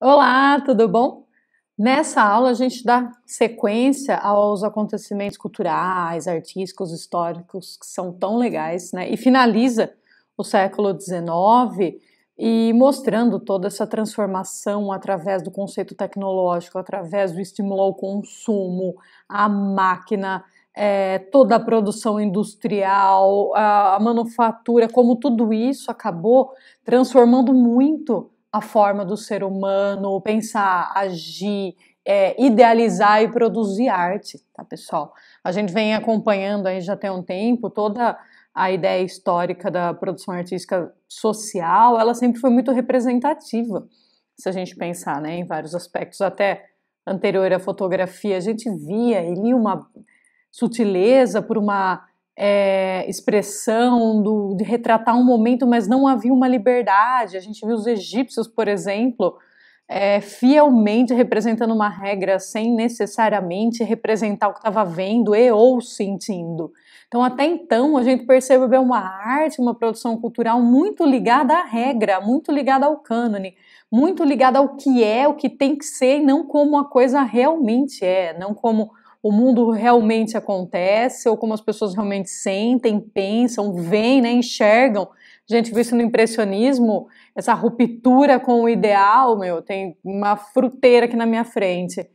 Olá, tudo bom? Nessa aula a gente dá sequência aos acontecimentos culturais, artísticos, históricos que são tão legais, né? E finaliza o século XIX e mostrando toda essa transformação através do conceito tecnológico, através do estímulo ao consumo, a máquina, é, toda a produção industrial, a, a manufatura, como tudo isso acabou transformando muito a forma do ser humano pensar, agir, é, idealizar e produzir arte, tá pessoal? A gente vem acompanhando aí já tem um tempo toda a ideia histórica da produção artística social, ela sempre foi muito representativa, se a gente pensar, né, em vários aspectos, até anterior à fotografia, a gente via ali uma sutileza por uma é, expressão, do, de retratar um momento, mas não havia uma liberdade. A gente viu os egípcios, por exemplo, é, fielmente representando uma regra sem necessariamente representar o que estava vendo e ou sentindo. Então, até então, a gente percebeu é uma arte, uma produção cultural muito ligada à regra, muito ligada ao cânone, muito ligada ao que é, o que tem que ser, e não como a coisa realmente é, não como o mundo realmente acontece, ou como as pessoas realmente sentem, pensam, veem, né, enxergam. A gente viu isso no impressionismo, essa ruptura com o ideal, meu, tem uma fruteira aqui na minha frente.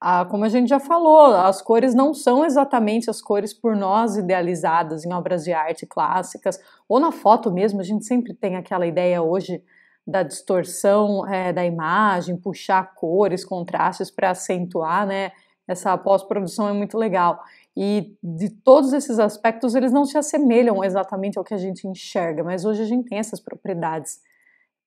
Ah, como a gente já falou, as cores não são exatamente as cores por nós idealizadas em obras de arte clássicas, ou na foto mesmo, a gente sempre tem aquela ideia hoje da distorção é, da imagem, puxar cores, contrastes para acentuar, né? essa pós-produção é muito legal. E de todos esses aspectos, eles não se assemelham exatamente ao que a gente enxerga, mas hoje a gente tem essas propriedades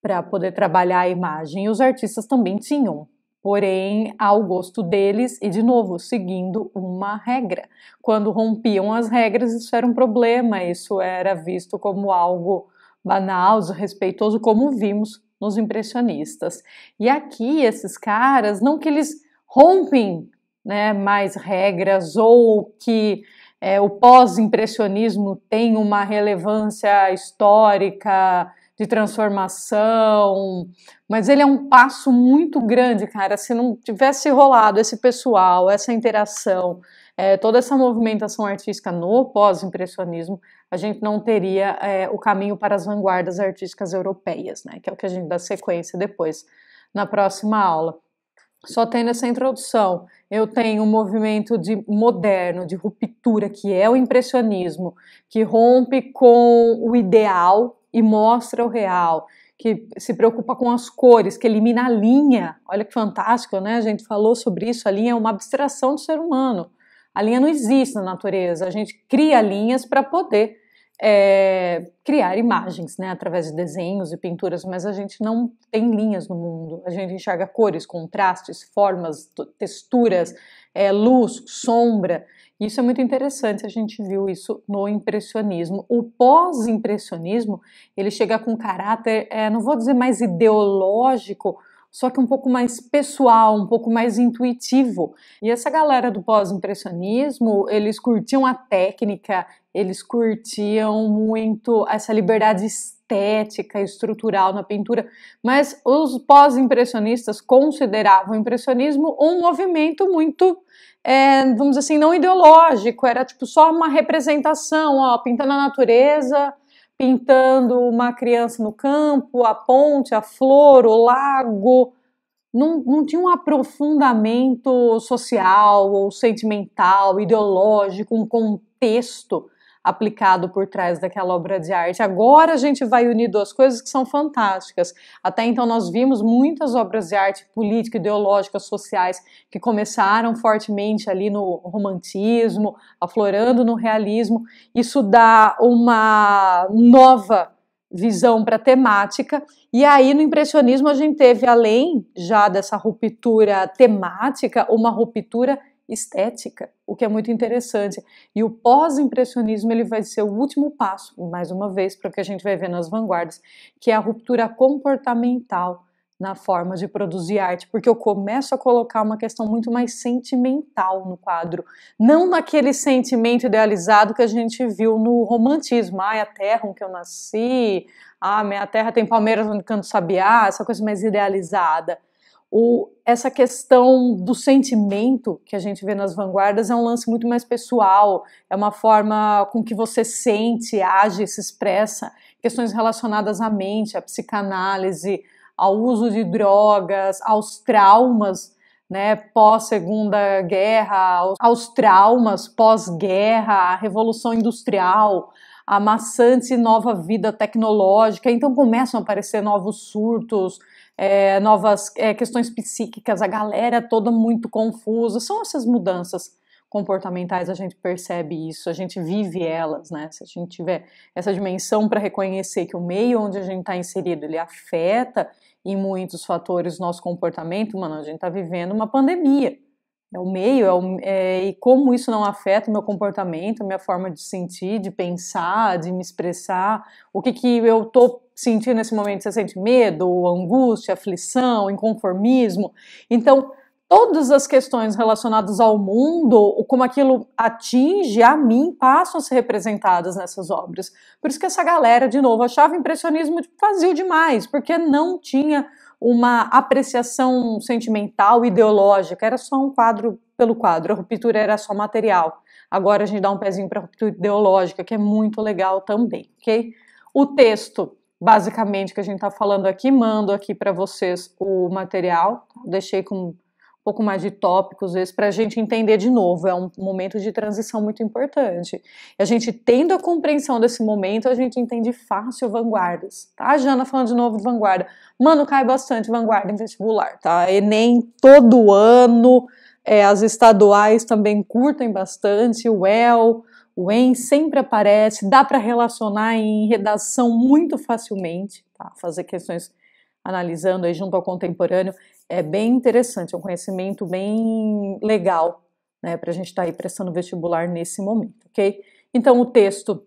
para poder trabalhar a imagem. E os artistas também tinham, porém, ao gosto deles e, de novo, seguindo uma regra. Quando rompiam as regras, isso era um problema, isso era visto como algo banal, desrespeitoso, como vimos nos impressionistas. E aqui, esses caras, não que eles rompem né, mais regras ou que é, o pós-impressionismo tem uma relevância histórica de transformação, mas ele é um passo muito grande, cara. Se não tivesse rolado esse pessoal, essa interação, é, toda essa movimentação artística no pós-impressionismo, a gente não teria é, o caminho para as vanguardas artísticas europeias, né? Que é o que a gente dá sequência depois na próxima aula só tendo essa introdução, eu tenho um movimento de moderno, de ruptura, que é o impressionismo, que rompe com o ideal e mostra o real, que se preocupa com as cores, que elimina a linha. Olha que fantástico, né? A gente falou sobre isso, a linha é uma abstração do ser humano. A linha não existe na natureza, a gente cria linhas para poder é, criar imagens, né, através de desenhos e pinturas, mas a gente não tem linhas no mundo. A gente enxerga cores, contrastes, formas, texturas, é, luz, sombra. Isso é muito interessante. A gente viu isso no impressionismo. O pós-impressionismo ele chega com um caráter, é, não vou dizer mais ideológico, só que um pouco mais pessoal, um pouco mais intuitivo. E essa galera do pós-impressionismo, eles curtiam a técnica, eles curtiam muito essa liberdade estética, estrutural na pintura, mas os pós-impressionistas consideravam o impressionismo um movimento muito, é, vamos dizer assim, não ideológico, era tipo só uma representação, ó, pintando a natureza, pintando uma criança no campo, a ponte, a flor, o lago. Não, não tinha um aprofundamento social ou sentimental, ideológico, um contexto aplicado por trás daquela obra de arte. Agora a gente vai unir duas coisas que são fantásticas. Até então nós vimos muitas obras de arte política, ideológicas, sociais que começaram fortemente ali no romantismo, aflorando no realismo. Isso dá uma nova visão para temática. E aí no impressionismo a gente teve além já dessa ruptura temática, uma ruptura estética, o que é muito interessante. E o pós-impressionismo ele vai ser o último passo, mais uma vez, para o que a gente vai ver nas vanguardas, que é a ruptura comportamental na forma de produzir arte, porque eu começo a colocar uma questão muito mais sentimental no quadro, não naquele sentimento idealizado que a gente viu no romantismo, ai, a terra onde que eu nasci, ah, minha terra tem palmeiras no canto sabiá, essa coisa mais idealizada o, essa questão do sentimento que a gente vê nas vanguardas é um lance muito mais pessoal, é uma forma com que você sente, age, se expressa, questões relacionadas à mente, à psicanálise, ao uso de drogas, aos traumas né, pós-segunda guerra, aos traumas pós-guerra, à revolução industrial, a maçante nova vida tecnológica. Então começam a aparecer novos surtos, é, novas é, questões psíquicas, a galera toda muito confusa. São essas mudanças comportamentais, a gente percebe isso, a gente vive elas, né? Se a gente tiver essa dimensão para reconhecer que o meio onde a gente está inserido ele afeta em muitos fatores o nosso comportamento, mano, a gente está vivendo uma pandemia é o meio, é, o, é e como isso não afeta o meu comportamento, a minha forma de sentir, de pensar, de me expressar, o que, que eu estou sentindo nesse momento, você sente medo, angústia, aflição, inconformismo, então todas as questões relacionadas ao mundo, como aquilo atinge a mim, passam a ser representadas nessas obras. Por isso que essa galera, de novo, achava impressionismo vazio demais, porque não tinha uma apreciação sentimental, ideológica, era só um quadro pelo quadro, a ruptura era só material. Agora a gente dá um pezinho para a ruptura ideológica, que é muito legal também, ok? O texto, basicamente, que a gente está falando aqui, mando aqui para vocês o material, deixei com um pouco mais de tópicos, vezes, para a gente entender de novo. É um momento de transição muito importante. E a gente tendo a compreensão desse momento, a gente entende fácil vanguardas. Tá, a Jana falando de novo de vanguarda. Mano, cai bastante vanguarda em vestibular, tá? Enem todo ano, é, as estaduais também curtem bastante, o EL. O En sempre aparece, dá para relacionar em redação muito facilmente, tá? fazer questões analisando aí junto ao contemporâneo, é bem interessante, é um conhecimento bem legal, né, para a gente estar tá aí prestando vestibular nesse momento, ok? Então, o texto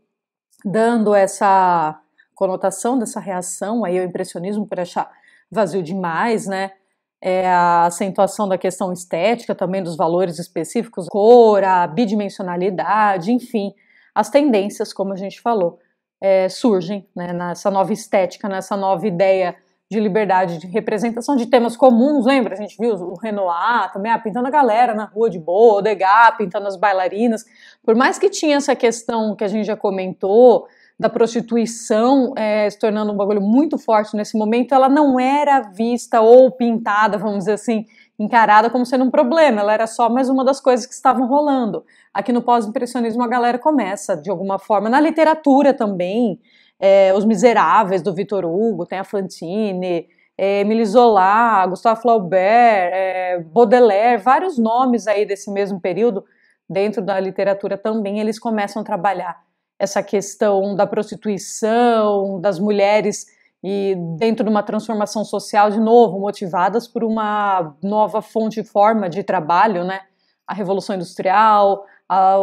dando essa conotação dessa reação aí ao é impressionismo por achar vazio demais, né? É a acentuação da questão estética, também dos valores específicos, cor, a bidimensionalidade, enfim, as tendências, como a gente falou, é, surgem né, nessa nova estética, nessa nova ideia de liberdade de representação de temas comuns, lembra? A gente viu o Renoir também ah, pintando a galera na rua de boa, o Degas pintando as bailarinas. Por mais que tinha essa questão que a gente já comentou, da prostituição é, se tornando um bagulho muito forte nesse momento, ela não era vista ou pintada, vamos dizer assim, encarada como sendo um problema, ela era só mais uma das coisas que estavam rolando. Aqui no pós-impressionismo a galera começa, de alguma forma, na literatura também, é, Os Miseráveis, do Vitor Hugo, tem a Fantine, é, Emile Zola, Gustave Flaubert, é, Baudelaire, vários nomes aí desse mesmo período, dentro da literatura também, eles começam a trabalhar essa questão da prostituição, das mulheres e dentro de uma transformação social de novo, motivadas por uma nova fonte e forma de trabalho, né? A revolução industrial, a,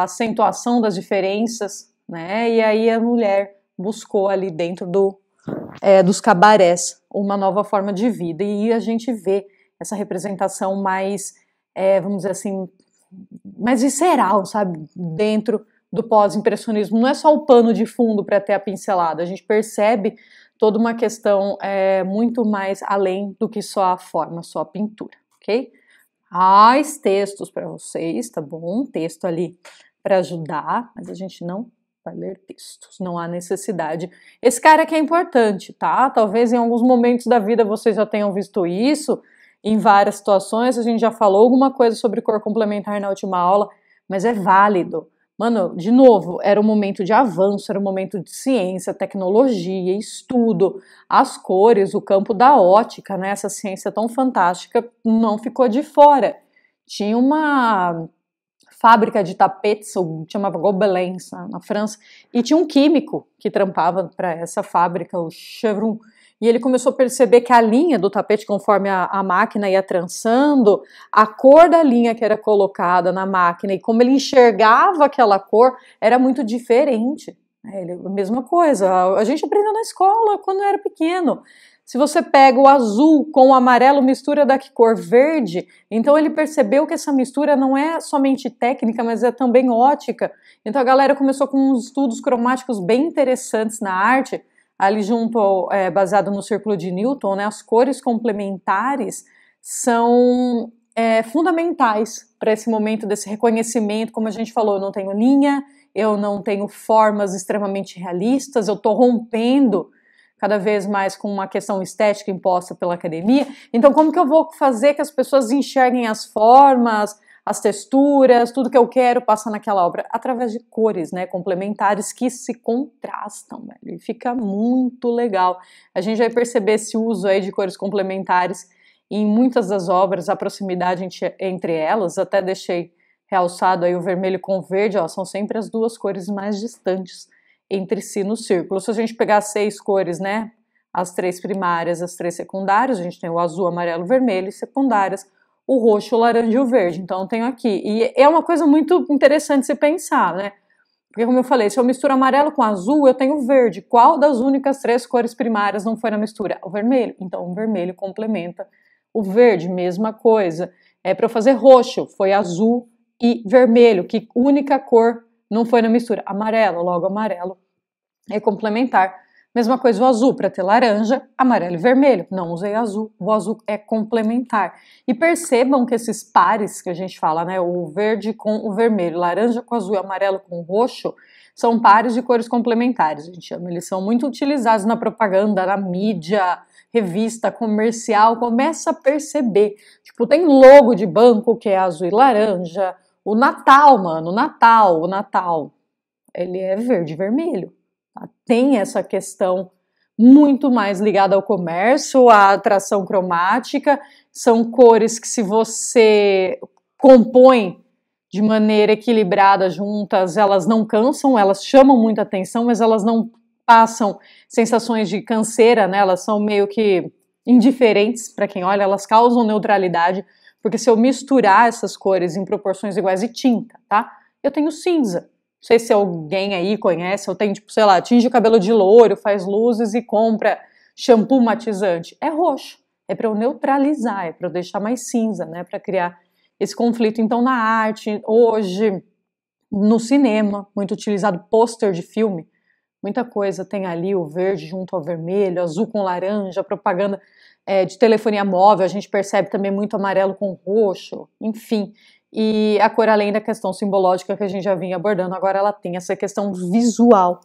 a acentuação das diferenças, né? E aí a mulher buscou ali dentro do, é, dos cabarés uma nova forma de vida. E a gente vê essa representação mais, é, vamos dizer assim, mais visceral, sabe? Dentro do pós-impressionismo. Não é só o pano de fundo para ter a pincelada, a gente percebe toda uma questão é, muito mais além do que só a forma, só a pintura, ok? Mais textos para vocês, tá bom? Um texto ali para ajudar, mas a gente não vai ler textos, não há necessidade. Esse cara que é importante, tá? Talvez em alguns momentos da vida vocês já tenham visto isso, em várias situações, a gente já falou alguma coisa sobre cor complementar na última aula, mas é válido. Mano, de novo, era um momento de avanço, era um momento de ciência, tecnologia, estudo, as cores, o campo da ótica, né? Essa ciência tão fantástica não ficou de fora. Tinha uma fábrica de tapetes, ou chamava Gobelins, na França, e tinha um químico que trampava para essa fábrica, o Chevron, e ele começou a perceber que a linha do tapete, conforme a, a, máquina ia trançando, a cor da linha que era colocada na máquina e como ele enxergava aquela cor era muito diferente. Ele, a mesma coisa, a, a gente aprendeu na escola quando era pequeno. Se você pega o azul com o amarelo, mistura da que cor verde, então ele percebeu que essa mistura não é somente técnica, mas é também ótica. Então a galera começou com uns estudos cromáticos bem interessantes na arte, ali junto ao, é, baseado no círculo de Newton, né, as cores complementares são é, fundamentais para esse momento desse reconhecimento, como a gente falou, eu não tenho linha, eu não tenho formas extremamente realistas, eu estou rompendo cada vez mais com uma questão estética imposta pela academia. Então, como que eu vou fazer que as pessoas enxerguem as formas, as texturas, tudo que eu quero passa naquela obra através de cores, né, complementares que se contrastam, velho, e fica muito legal. A gente vai perceber esse uso aí de cores complementares em muitas das obras, a proximidade entre elas, até deixei realçado aí o vermelho com o verde, ó, são sempre as duas cores mais distantes entre si no círculo. Se a gente pegar seis cores, né? As três primárias, as três secundárias, a gente tem o azul, amarelo, vermelho, secundárias, o roxo, o laranja e o verde. Então eu tenho aqui. E é uma coisa muito interessante se pensar, né? Porque, como eu falei, se eu misturo amarelo com azul, eu tenho verde. Qual das únicas três cores primárias não foi na mistura? O vermelho. Então, o vermelho complementa o verde, mesma coisa. É para eu fazer roxo, foi azul e vermelho. Que única cor não foi na mistura. Amarelo, logo amarelo é complementar. Mesma coisa o azul, para ter laranja, amarelo e vermelho. Não usei azul, o azul é complementar. E percebam que esses pares que a gente fala, né, o verde com o vermelho, laranja com azul e amarelo com roxo, são pares de cores complementares, a gente chama. Eles são muito utilizados na propaganda, na mídia, revista, comercial. Começa a perceber. Tipo, tem logo de banco que é azul e laranja, o Natal, mano, o Natal, o Natal, ele é verde e vermelho. Tá? Tem essa questão muito mais ligada ao comércio, à atração cromática. São cores que, se você compõe de maneira equilibrada juntas, elas não cansam, elas chamam muita atenção, mas elas não passam sensações de canseira, né? Elas são meio que indiferentes para quem olha, elas causam neutralidade porque se eu misturar essas cores em proporções iguais de tinta, tá? Eu tenho cinza. Não sei se alguém aí conhece, eu tenho, tipo, sei lá, tinge o cabelo de louro, faz luzes e compra shampoo matizante. É roxo. É para eu neutralizar, é para eu deixar mais cinza, né? Para criar esse conflito. Então, na arte, hoje, no cinema, muito utilizado pôster de filme, muita coisa tem ali o verde junto ao vermelho, azul com laranja, propaganda é, de telefonia móvel, a gente percebe também muito amarelo com roxo, enfim. E a cor, além da questão simbológica que a gente já vinha abordando, agora ela tem essa questão visual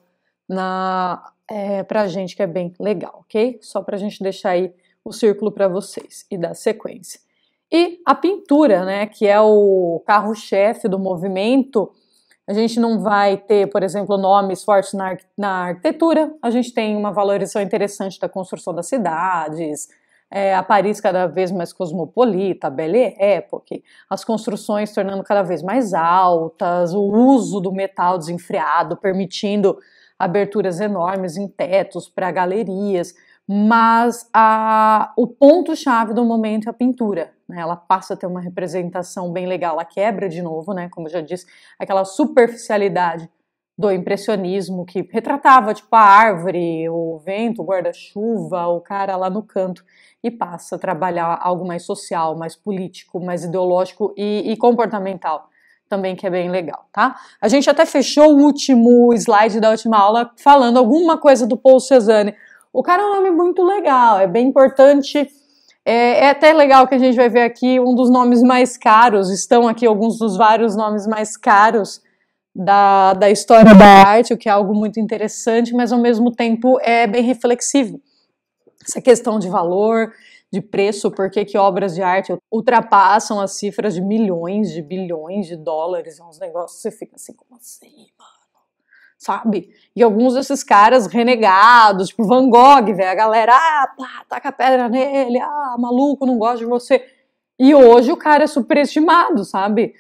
na é, para a gente que é bem legal, ok? Só para a gente deixar aí o círculo para vocês e dar sequência. E a pintura, né, que é o carro-chefe do movimento, a gente não vai ter, por exemplo, nomes fortes na, na arquitetura, a gente tem uma valorização interessante da construção das cidades, é, a Paris cada vez mais cosmopolita, a Belle Époque, as construções tornando cada vez mais altas, o uso do metal desenfreado, permitindo aberturas enormes em tetos para galerias, mas a, o ponto-chave do momento é a pintura. Né? Ela passa a ter uma representação bem legal, ela quebra de novo, né? como eu já disse, aquela superficialidade do impressionismo, que retratava tipo a árvore, o vento, o guarda-chuva, o cara lá no canto, e passa a trabalhar algo mais social, mais político, mais ideológico e, e comportamental também que é bem legal, tá? A gente até fechou o último slide da última aula falando alguma coisa do Paul Cezanne. O cara é um nome muito legal, é bem importante. É, é, até legal que a gente vai ver aqui um dos nomes mais caros. Estão aqui alguns dos vários nomes mais caros da, da história da uhum. arte, o que é algo muito interessante, mas ao mesmo tempo é bem reflexivo. Essa questão de valor, de preço, por que obras de arte ultrapassam as cifras de milhões, de bilhões de dólares, é uns negócios você fica assim, como assim, mano? Sabe? E alguns desses caras renegados, tipo Van Gogh, velho, a galera, ah, pá, taca pedra nele, ah, maluco, não gosta de você. E hoje o cara é superestimado, sabe?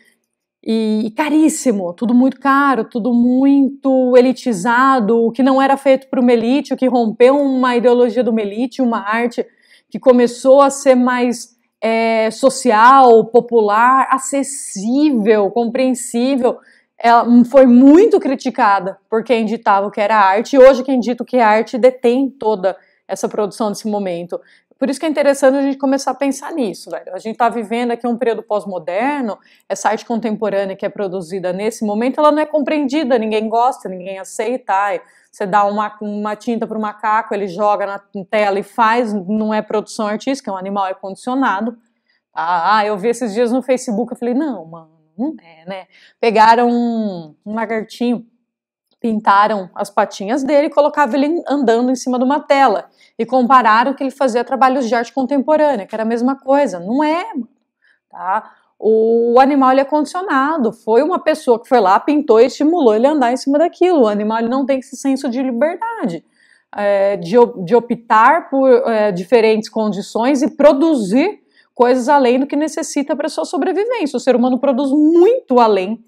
e caríssimo, tudo muito caro, tudo muito elitizado, o que não era feito para o Melite, o que rompeu uma ideologia do Melite, uma arte que começou a ser mais é, social, popular, acessível, compreensível. Ela foi muito criticada por quem ditava o que era arte, e hoje quem dita o que é arte detém toda essa produção desse momento. Por isso que é interessante a gente começar a pensar nisso, velho. A gente está vivendo aqui um período pós-moderno, essa arte contemporânea que é produzida nesse momento, ela não é compreendida, ninguém gosta, ninguém aceita. Ai, você dá uma, uma tinta para o macaco, ele joga na tela e faz, não é produção artística, é um animal é condicionado. Ah, eu vi esses dias no Facebook, eu falei, não, mano, não é, né? Pegaram um, um lagartinho, pintaram as patinhas dele e colocavam ele andando em cima de uma tela e compararam que ele fazia trabalhos de arte contemporânea, que era a mesma coisa. Não é, tá? O animal ele é condicionado. Foi uma pessoa que foi lá, pintou e estimulou ele a andar em cima daquilo. O animal não tem esse senso de liberdade, é, de, de, optar por é, diferentes condições e produzir coisas além do que necessita para sua sobrevivência. O ser humano produz muito além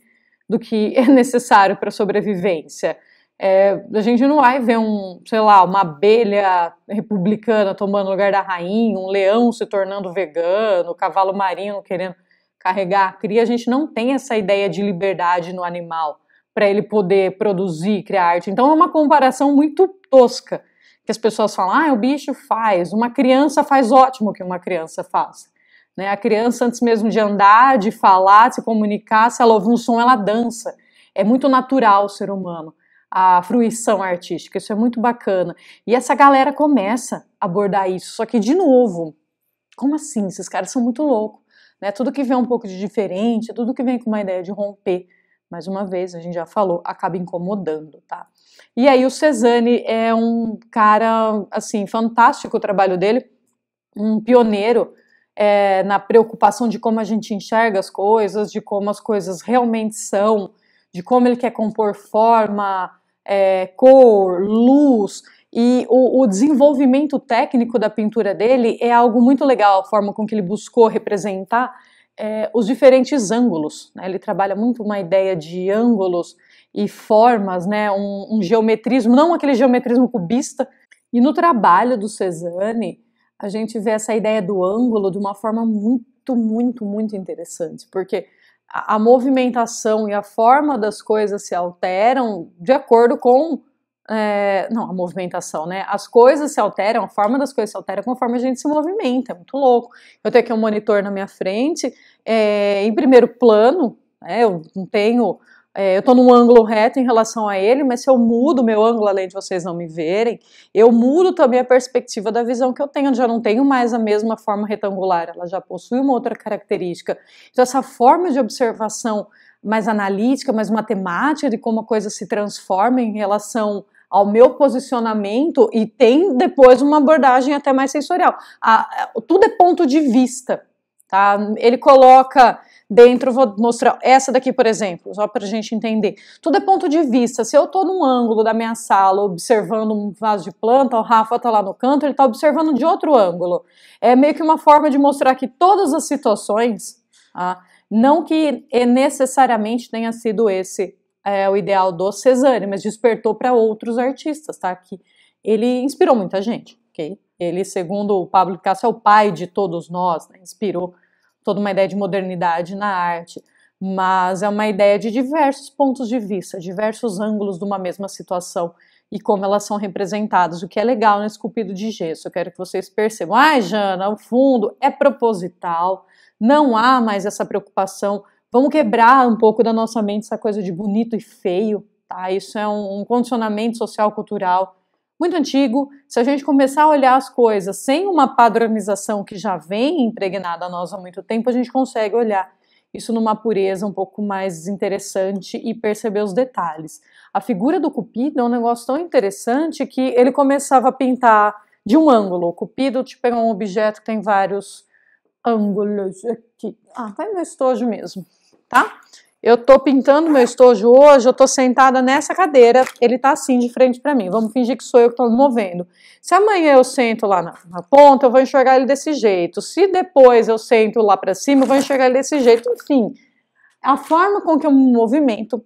do que é necessário para sobrevivência. É, a gente não vai ver um, sei lá, uma abelha republicana tomando lugar da rainha, um leão se tornando vegano, um cavalo marinho querendo carregar a cria. A gente não tem essa ideia de liberdade no animal para ele poder produzir, criar arte. Então é uma comparação muito tosca que as pessoas falam: ah, o bicho faz, uma criança faz ótimo que uma criança faz. Né? A criança, antes mesmo de andar, de falar, de se comunicar, se ela ouve um som, ela dança. É muito natural o ser humano a fruição artística. Isso é muito bacana. E essa galera começa a abordar isso. Só que, de novo, como assim? Esses caras são muito loucos. Né? Tudo que vem é um pouco de diferente, tudo que vem com uma ideia de romper, mais uma vez, a gente já falou, acaba incomodando, tá? E aí o Cezanne é um cara, assim, fantástico o trabalho dele, um pioneiro é, na preocupação de como a gente enxerga as coisas, de como as coisas realmente são, de como ele quer compor forma, é, cor, luz e o, o, desenvolvimento técnico da pintura dele é algo muito legal, a forma com que ele buscou representar é, os diferentes ângulos. Né? Ele trabalha muito uma ideia de ângulos e formas, né? um, um geometrismo, não aquele geometrismo cubista. E no trabalho do Cezanne, a gente vê essa ideia do ângulo de uma forma muito, muito, muito interessante, porque a, movimentação e a forma das coisas se alteram de acordo com é, não, a movimentação, né? As coisas se alteram, a forma das coisas se altera conforme a gente se movimenta, é muito louco. Eu tenho aqui um monitor na minha frente, é, em primeiro plano, né? Eu não tenho é, eu estou num ângulo reto em relação a ele, mas se eu mudo meu ângulo, além de vocês não me verem, eu mudo também a perspectiva da visão que eu tenho, eu já não tenho mais a mesma forma retangular, ela já possui uma outra característica. Então, essa forma de observação mais analítica, mais matemática de como a coisa se transforma em relação ao meu posicionamento e tem depois uma abordagem até mais sensorial. A, a, tudo é ponto de vista, tá? Ele coloca dentro, vou mostrar essa daqui, por exemplo, só para a gente entender. Tudo é ponto de vista. Se eu estou num ângulo da minha sala observando um vaso de planta, o Rafa está lá no canto, ele está observando de outro ângulo. É meio que uma forma de mostrar que todas as situações, ah, não que é necessariamente tenha sido esse é, o ideal do Cesare, mas despertou para outros artistas, tá? Que ele inspirou muita gente, ok? Ele, segundo o Pablo Picasso, é o pai de todos nós, né? inspirou toda uma ideia de modernidade na arte, mas é uma ideia de diversos pontos de vista, diversos ângulos de uma mesma situação e como elas são representadas, o que é legal no esculpido de gesso. Eu quero que vocês percebam. Ai, ah, Jana, o fundo é proposital, não há mais essa preocupação. Vamos quebrar um pouco da nossa mente essa coisa de bonito e feio, tá? Isso é um condicionamento social, cultural muito antigo. Se a gente começar a olhar as coisas sem uma padronização que já vem impregnada a nós há muito tempo, a gente consegue olhar isso numa pureza um pouco mais interessante e perceber os detalhes. A figura do Cupido é um negócio tão interessante que ele começava a pintar de um ângulo. O Cupido te tipo, pega um objeto que tem vários ângulos aqui. Ah, tá no estojo mesmo, tá? Eu estou pintando meu estojo hoje, eu estou sentada nessa cadeira, ele está assim de frente para mim. Vamos fingir que sou eu que estou me movendo. Se amanhã eu sento lá na, na, ponta, eu vou enxergar ele desse jeito. Se depois eu sento lá para cima, eu vou enxergar ele desse jeito. Enfim, a forma com que eu me movimento,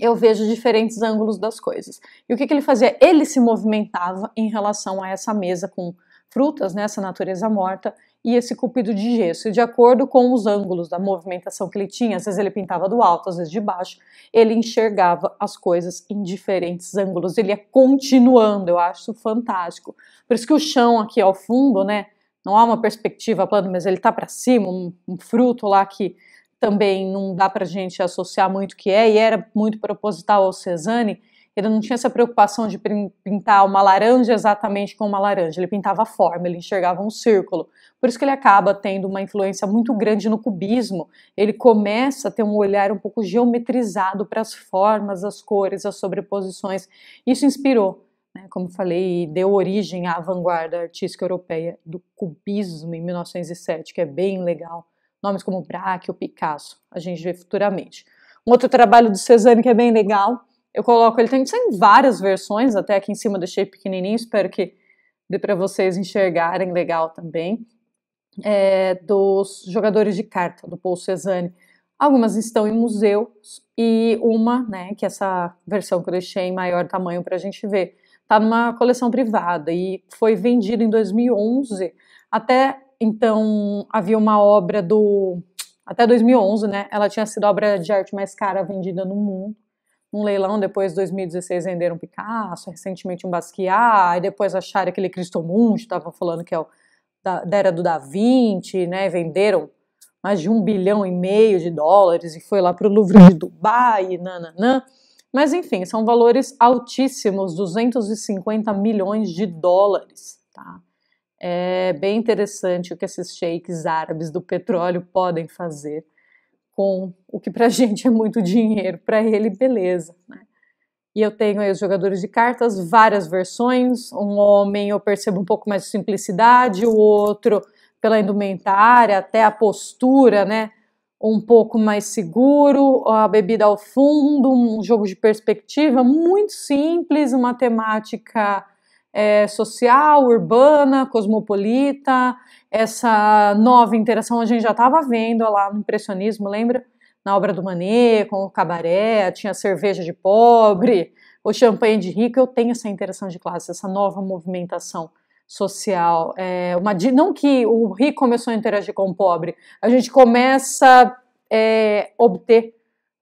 eu vejo diferentes ângulos das coisas. E o que, que ele fazia? Ele se movimentava em relação a essa mesa com frutas, né, essa natureza morta, e esse cupido de gesso. E de acordo com os ângulos da movimentação que ele tinha, às vezes ele pintava do alto, às vezes de baixo, ele enxergava as coisas em diferentes ângulos. Ele ia continuando, eu acho fantástico. Por isso que o chão aqui ao fundo, né, não há uma perspectiva plana, mas ele tá para cima, um, um, fruto lá que também não dá para gente associar muito o que é, e era muito proposital ao Cezanne, ele não tinha essa preocupação de pintar uma laranja exatamente como uma laranja. Ele pintava a forma, ele enxergava um círculo. Por isso que ele acaba tendo uma influência muito grande no cubismo. Ele começa a ter um olhar um pouco geometrizado para as formas, as cores, as sobreposições. Isso inspirou né, como falei, deu origem à vanguarda artística europeia do cubismo em 1907, que é bem legal. Nomes como Braque ou Picasso, a gente vê futuramente. Um outro trabalho do Cezanne que é bem legal eu coloco, ele tem, várias versões, até aqui em cima deixei pequenininho, espero que dê para vocês enxergarem legal também, é, dos jogadores de carta, do Paul Cezanne. Algumas estão em museus e uma, né, que é essa versão que eu deixei em maior tamanho para a gente ver, está numa coleção privada e foi vendida em 2011. Até então havia uma obra do até 2011, né? Ela tinha sido a obra de arte mais cara vendida no mundo um leilão, depois 2016 venderam Picasso, recentemente um Basquiat, e depois acharam aquele Cristo Mundi, estavam falando que é o, da, da, era do Da Vinci, né? Venderam mais de um bilhão e meio de dólares e foi lá para o Louvre de Dubai, nananã. Mas enfim, são valores altíssimos, 250 milhões de dólares, tá? É bem interessante o que esses shakes árabes do petróleo podem fazer com o que para a gente é muito dinheiro, para ele, beleza. Né? E eu tenho aí os jogadores de cartas, várias versões. Um homem eu percebo um pouco mais de simplicidade, o outro pela indumentária, até a postura, né? Um pouco mais seguro, a bebida ao fundo, um jogo de perspectiva muito simples, uma temática é, social, urbana, cosmopolita, essa nova interação a gente já estava vendo lá no impressionismo, lembra? Na obra do Manet, com o cabaré, tinha cerveja de pobre, o champanhe de rico, eu tenho essa interação de classe, essa nova movimentação social. É uma, não que o rico começou a interagir com o pobre, a gente começa a é, obter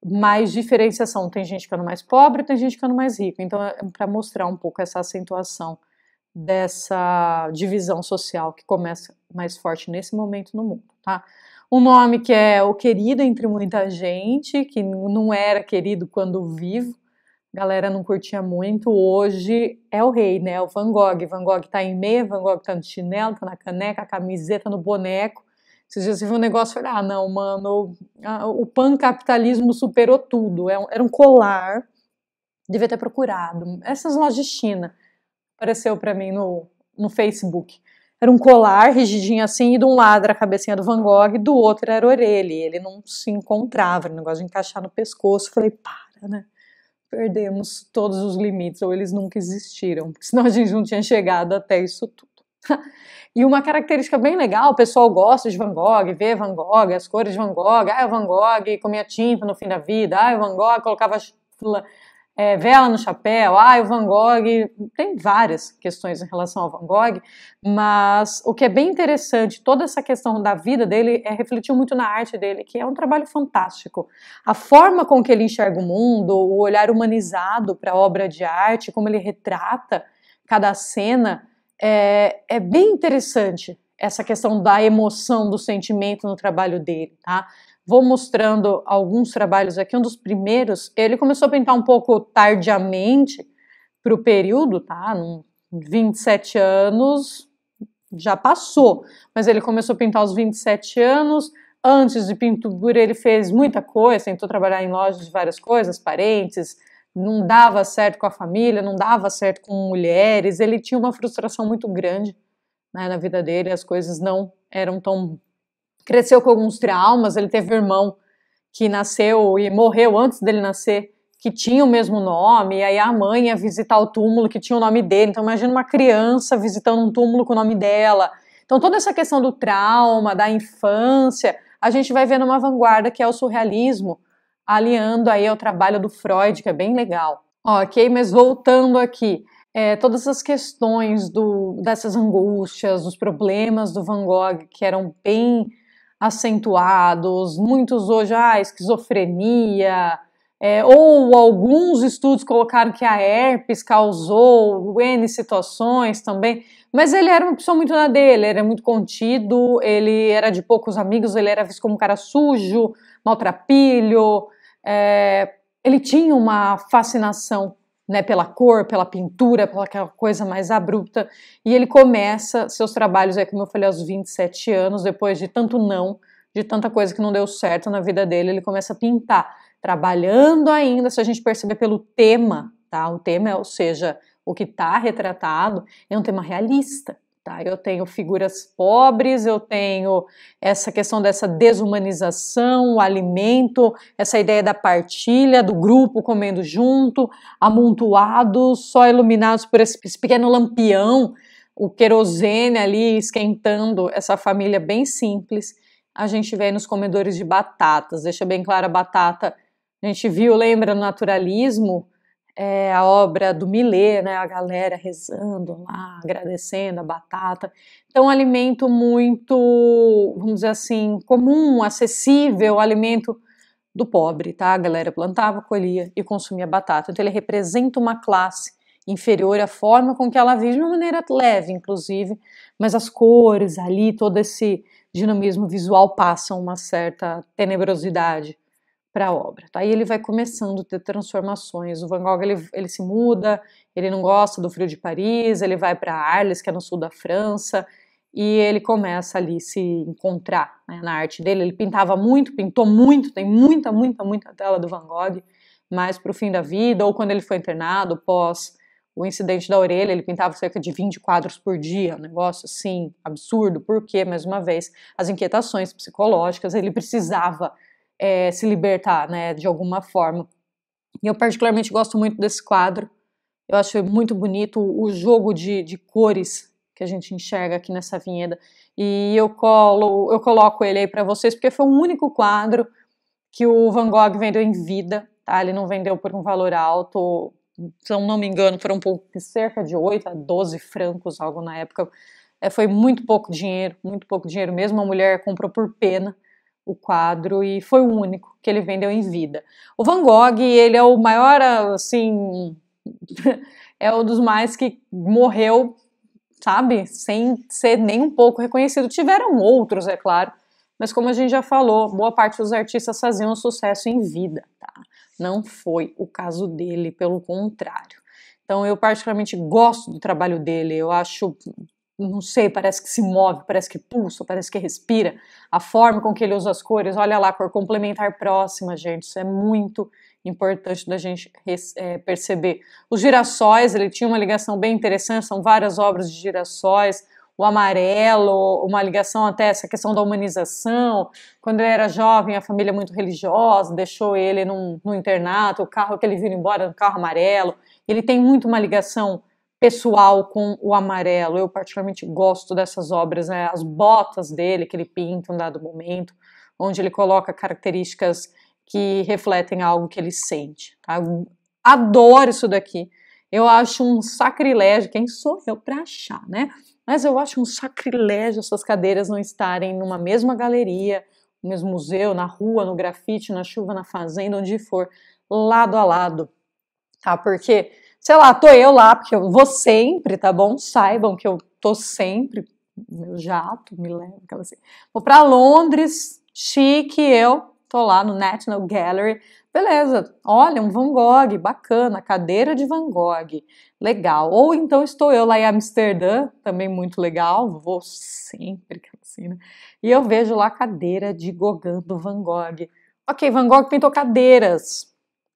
mais diferenciação. Tem gente ficando mais pobre, tem gente ficando mais rico Então, é, é para mostrar um pouco essa acentuação dessa divisão social que começa mais forte nesse momento no mundo, tá? Um nome que é o querido entre muita gente, que não era querido quando vivo, galera não curtia muito, hoje é o rei, né? O Van Gogh. Van Gogh tá em meia, Van Gogh tá no chinelo, tá na caneca, a camiseta, no boneco. Esses dias eu vi um negócio, falei, ah, não, mano, ah, o, pancapitalismo superou tudo. É era um colar, devia ter procurado. Essas lojas de China, apareceu para mim no, no Facebook. Era um colar rigidinho assim, e de um lado era a cabecinha do Van Gogh, e do outro era a orelha. E ele não se encontrava, o negócio de encaixar no pescoço. Falei, para, né? Perdemos todos os limites, ou eles nunca existiram, porque senão a gente não tinha chegado até isso tudo. e uma característica bem legal, o pessoal gosta de Van Gogh, vê Van Gogh, as cores de Van Gogh, ah, é Van Gogh comia tinta no fim da vida, ah, é Van Gogh colocava é, vela no chapéu, ah, é o Van Gogh, tem várias questões em relação ao Van Gogh, mas o que é bem interessante, toda essa questão da vida dele é refletiu muito na arte dele, que é um trabalho fantástico. A forma com que ele enxerga o mundo, o olhar humanizado para a obra de arte, como ele retrata cada cena, é, é bem interessante essa questão da emoção, do sentimento no trabalho dele, tá? Vou mostrando alguns trabalhos aqui. Um dos primeiros, ele começou a pintar um pouco tardiamente para o período, tá? 27 anos já passou, mas ele começou a pintar aos 27 anos. Antes de pintura, ele fez muita coisa, tentou trabalhar em lojas de várias coisas, parentes, não dava certo com a família, não dava certo com mulheres, ele tinha uma frustração muito grande né, na vida dele, as coisas não eram tão. Cresceu com alguns traumas, ele teve um irmão que nasceu e morreu antes dele nascer, que tinha o mesmo nome, e aí a mãe ia visitar o túmulo que tinha o nome dele. Então, imagina uma criança visitando um túmulo com o nome dela. Então, toda essa questão do trauma, da infância, a gente vai ver numa vanguarda que é o surrealismo, aliando aí ao trabalho do Freud, que é bem legal. Ok, mas voltando aqui, é, todas as questões do, dessas angústias, os problemas do Van Gogh, que eram bem acentuados, muitos hoje, ah, esquizofrenia, é, ou alguns estudos colocaram que a herpes causou N situações também, mas ele era uma pessoa muito na dele, era muito contido, ele era de poucos amigos, ele era visto como um cara sujo, maltrapilho, é, ele tinha uma fascinação né, pela cor, pela pintura, pela aquela coisa mais abrupta. E ele começa seus trabalhos, é como eu falei, aos 27 anos, depois de tanto não, de tanta coisa que não deu certo na vida dele, ele começa a pintar, trabalhando ainda, se a gente perceber pelo tema, tá? O tema, é, ou seja, o que está retratado, é um tema realista. Tá? Eu tenho figuras pobres, eu tenho essa questão dessa desumanização, o alimento, essa ideia da partilha, do grupo comendo junto, amontoados, só iluminados por esse, esse pequeno lampião, o querosene ali esquentando essa família bem simples. A gente vê nos comedores de batatas, deixa bem claro a batata. A gente viu, lembra, no naturalismo, é, a obra do Millet, né, a galera rezando lá, agradecendo a batata. Então, um alimento muito, vamos dizer assim, comum, acessível, alimento do pobre, tá? A galera plantava, colhia e consumia batata. Então, ele representa uma classe inferior à forma com que ela vive, de uma maneira leve, inclusive, mas as cores ali, todo esse dinamismo visual passa uma certa tenebrosidade para a obra. Tá? E ele vai começando a ter transformações. O Van Gogh ele, ele se muda, ele não gosta do frio de Paris, ele vai para Arles, que é no sul da França, e ele começa ali se encontrar né, na arte dele. Ele pintava muito, pintou muito, tem muita, muita, muita tela do Van Gogh, mas para o fim da vida, ou quando ele foi internado, pós o incidente da orelha, ele pintava cerca de 20 quadros por dia, um negócio assim absurdo, porque, mais uma vez, as inquietações psicológicas, ele precisava é, se libertar, né, de alguma forma. E eu particularmente gosto muito desse quadro. Eu acho muito bonito o jogo de, de cores que a gente enxerga aqui nessa vinheta. E eu, colo, eu coloco ele aí para vocês, porque foi o único quadro que o Van Gogh vendeu em vida, tá? Ele não vendeu por um valor alto, se eu não me engano, foram um pouco, cerca de 8 a 12 francos, algo na época. É, foi muito pouco dinheiro, muito pouco dinheiro mesmo. A mulher comprou por pena o quadro e foi o único que ele vendeu em vida. O Van Gogh, ele é o maior, assim, é um dos mais que morreu, sabe, sem ser nem um pouco reconhecido. Tiveram outros, é claro, mas como a gente já falou, boa parte dos artistas faziam sucesso em vida, tá? Não foi o caso dele, pelo contrário. Então eu particularmente gosto do trabalho dele, eu acho não sei, parece que se move, parece que pulsa, parece que respira. A forma com que ele usa as cores, olha lá, cor complementar próxima, gente, isso é muito importante da gente é, perceber. Os girassóis, ele tinha uma ligação bem interessante, são várias obras de girassóis. O amarelo, uma ligação até essa questão da humanização. Quando ele era jovem, a família é muito religiosa, deixou ele no internato, o carro que ele viu embora, o carro amarelo. Ele tem muito uma ligação pessoal com o amarelo. Eu particularmente gosto dessas obras, né? as botas dele que ele pinta um dado momento, onde ele coloca características que refletem algo que ele sente. Tá? Adoro isso daqui. Eu acho um sacrilégio, quem sou eu para achar, né? Mas eu acho um sacrilégio essas cadeiras não estarem numa mesma galeria, no mesmo museu, na rua, no grafite, na chuva, na fazenda, onde for, lado a lado, tá? Porque sei lá, tô eu lá, porque eu vou sempre, tá bom? Saibam que eu tô sempre, meu jato me leva, aquela assim. Vou para Londres, chique, eu tô lá no National Gallery. Beleza, olha, um Van Gogh, bacana, cadeira de Van Gogh, legal. Ou então estou eu lá em Amsterdã, também muito legal, vou sempre, assim, né? E eu vejo lá a cadeira de Gauguin do Van Gogh. Ok, Van Gogh pintou cadeiras,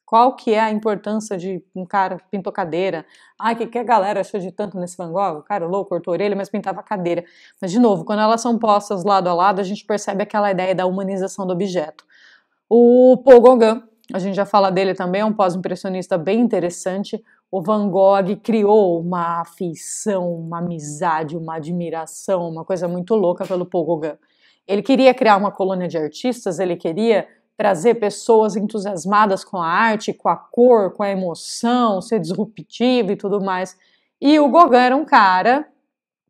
qual que é a importância de um cara pintou cadeira? Ah, que que a galera achou de tanto nesse Van Gogh? O cara é louco, cortou a orelha, mas pintava cadeira. Mas de novo, quando elas são postas lado a lado, a gente percebe aquela ideia da humanização do objeto. O Paul Gauguin, a gente já fala dele também, é um pós-impressionista bem interessante. O Van Gogh criou uma afeição, uma amizade, uma admiração, uma coisa muito louca pelo Paul Gauguin. Ele queria criar uma colônia de artistas, ele queria trazer pessoas entusiasmadas com a arte, com a cor, com a emoção, ser disruptivo e tudo mais. E o Gauguin era um cara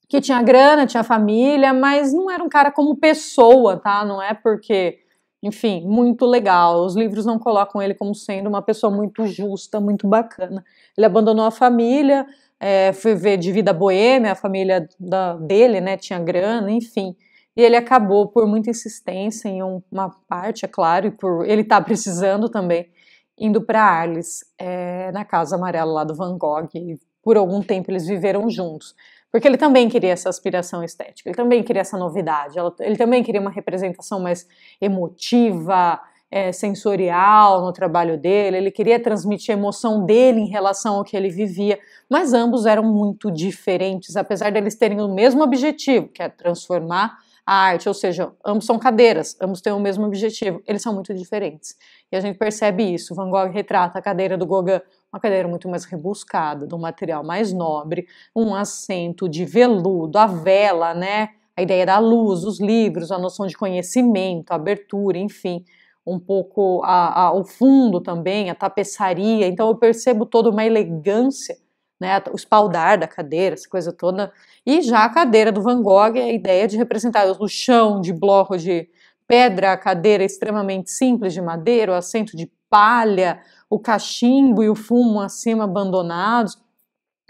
que tinha grana, tinha família, mas não era um cara como pessoa, tá? Não é porque, enfim, muito legal. Os livros não colocam ele como sendo uma pessoa muito justa, muito bacana. Ele abandonou a família, é, foi ver de vida boêmia, a família da, dele, né? Tinha grana, enfim e ele acabou por muita insistência em uma parte, é claro, e por ele estar tá precisando também, indo para Arles, é, na Casa Amarela lá do Van Gogh, e por algum tempo eles viveram juntos, porque ele também queria essa aspiração estética, ele também queria essa novidade, ele também queria uma representação mais emotiva, é, sensorial no trabalho dele, ele queria transmitir a emoção dele em relação ao que ele vivia, mas ambos eram muito diferentes, apesar deles terem o mesmo objetivo, que é transformar a arte, ou seja, ambos são cadeiras, ambos têm o mesmo objetivo, eles são muito diferentes. E a gente percebe isso. Van Gogh retrata a cadeira do Gauguin, uma cadeira muito mais rebuscada, de um material mais nobre, um assento de veludo, a vela, né? A ideia da luz, os livros, a noção de conhecimento, a abertura, enfim, um pouco a, a, o fundo também, a tapeçaria. Então eu percebo toda uma elegância né, o espaldar da cadeira, essa coisa toda. E já a cadeira do Van Gogh, a ideia de representar o chão de bloco de pedra, a cadeira extremamente simples de madeira, o assento de palha, o cachimbo e o fumo acima abandonados.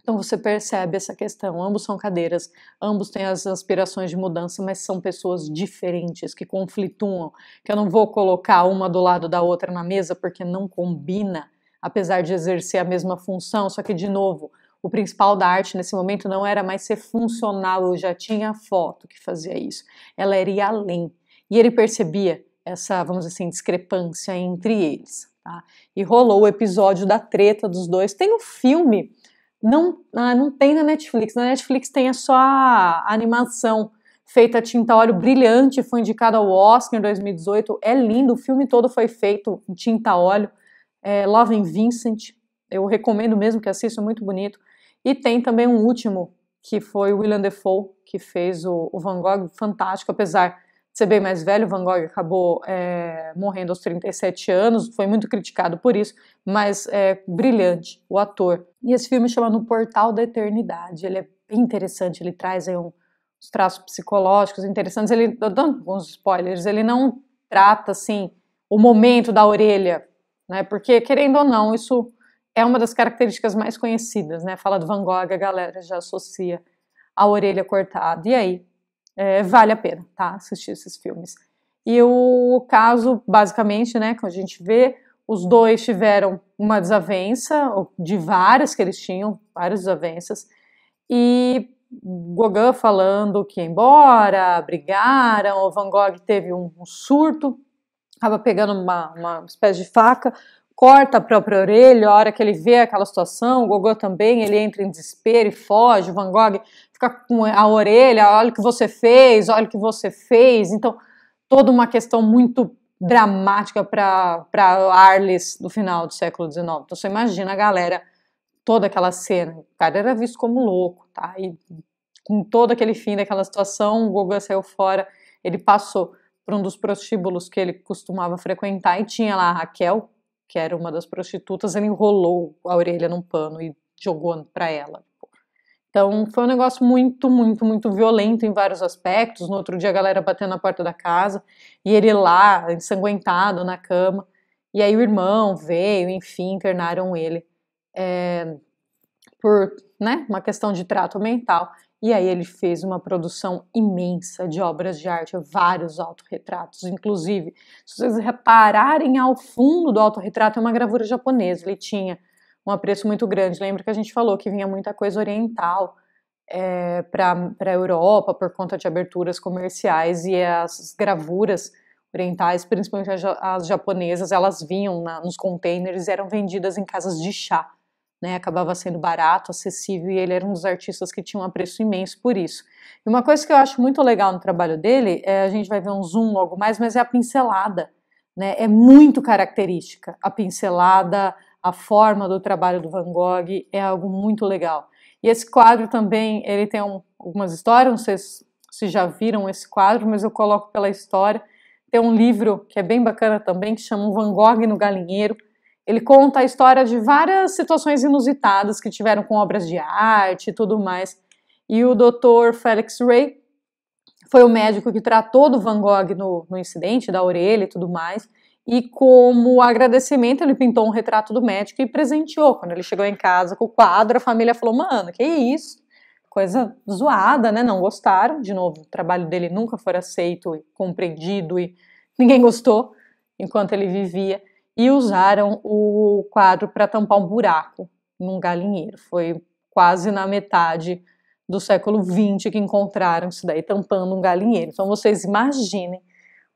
Então você percebe essa questão. Ambos são cadeiras, ambos têm as aspirações de mudança, mas são pessoas diferentes, que conflituam, que eu não vou colocar uma do lado da outra na mesa porque não combina apesar de exercer a mesma função, só que, de novo, o principal da arte nesse momento não era mais ser funcional, eu já tinha a foto que fazia isso. Ela era ir além. E ele percebia essa, vamos dizer assim, discrepância entre eles. Tá? E rolou o episódio da treta dos dois. Tem um filme, não, ah, não tem na Netflix. Na Netflix tem é só a animação feita a tinta óleo brilhante, foi indicada ao Oscar em 2018. É lindo, o filme todo foi feito em tinta óleo é, Loving Vincent, eu recomendo mesmo que assista, é muito bonito. E tem também um último, que foi o William Defoe, que fez o, o Van Gogh, fantástico, apesar de ser bem mais velho, Van Gogh acabou é, morrendo aos 37 anos, foi muito criticado por isso, mas é brilhante, o ator. E esse filme chama No Portal da Eternidade, ele é bem interessante, ele traz aí um, uns traços psicológicos interessantes, ele, dando alguns spoilers, ele não trata, assim, o momento da orelha né? Porque querendo ou não, isso é uma das características mais conhecidas, né? Fala do Van Gogh, a galera já associa a orelha cortada. E aí, é, vale a pena, tá? Assistir esses filmes. E o caso, basicamente, né, que a gente vê, os dois tiveram uma desavença, de várias que eles tinham, várias desavenças, e Gauguin falando que embora, brigaram, o Van Gogh teve um surto acaba pegando uma, uma espécie de faca, corta a própria orelha, a hora que ele vê aquela situação, o Gogô também, ele entra em desespero e foge, o Van Gogh fica com a orelha, olha o que você fez, olha o que você fez, então toda uma questão muito dramática para Arles do final do século XIX. Então você imagina a galera, toda aquela cena, o cara era visto como louco, tá? E com todo aquele fim daquela situação, o Gogô saiu fora, ele passou para um dos prostíbulos que ele costumava frequentar e tinha lá a Raquel, que era uma das prostitutas, ele enrolou a orelha num pano e jogou para ela. Então foi um negócio muito, muito, muito violento em vários aspectos. No outro dia a galera batendo na porta da casa e ele lá, ensanguentado na cama. E aí o irmão veio, enfim, internaram ele é, por né, uma questão de trato mental. E aí ele fez uma produção imensa de obras de arte, vários autorretratos, inclusive, se vocês repararem ao fundo do autorretrato é uma gravura japonesa, ele tinha um apreço muito grande. Lembra que a gente falou que vinha muita coisa oriental é, para a Europa por conta de aberturas comerciais e as gravuras orientais, principalmente as, japonesas, elas vinham na, nos containers e eram vendidas em casas de chá né, acabava sendo barato, acessível e ele era um dos artistas que tinha um apreço imenso por isso. E uma coisa que eu acho muito legal no trabalho dele, é, a gente vai ver um zoom logo mais, mas é a pincelada, né, é muito característica. A pincelada, a forma do trabalho do Van Gogh é algo muito legal. E esse quadro também, ele tem um, algumas histórias, não sei se, se já viram esse quadro, mas eu coloco pela história. Tem um livro que é bem bacana também, que chama Van Gogh no Galinheiro, ele conta a história de várias situações inusitadas que tiveram com obras de arte e tudo mais. E o Dr. Felix Ray foi o médico que tratou do Van Gogh no, no incidente da orelha e tudo mais. E como agradecimento, ele pintou um retrato do médico e presenteou. Quando ele chegou em casa com o quadro, a família falou: Mano, que isso? Coisa zoada, né? Não gostaram. De novo, o trabalho dele nunca foi aceito e compreendido e ninguém gostou enquanto ele vivia e usaram o quadro para tampar um buraco num galinheiro. Foi quase na metade do século XX que encontraram isso daí, tampando um galinheiro. Então vocês imaginem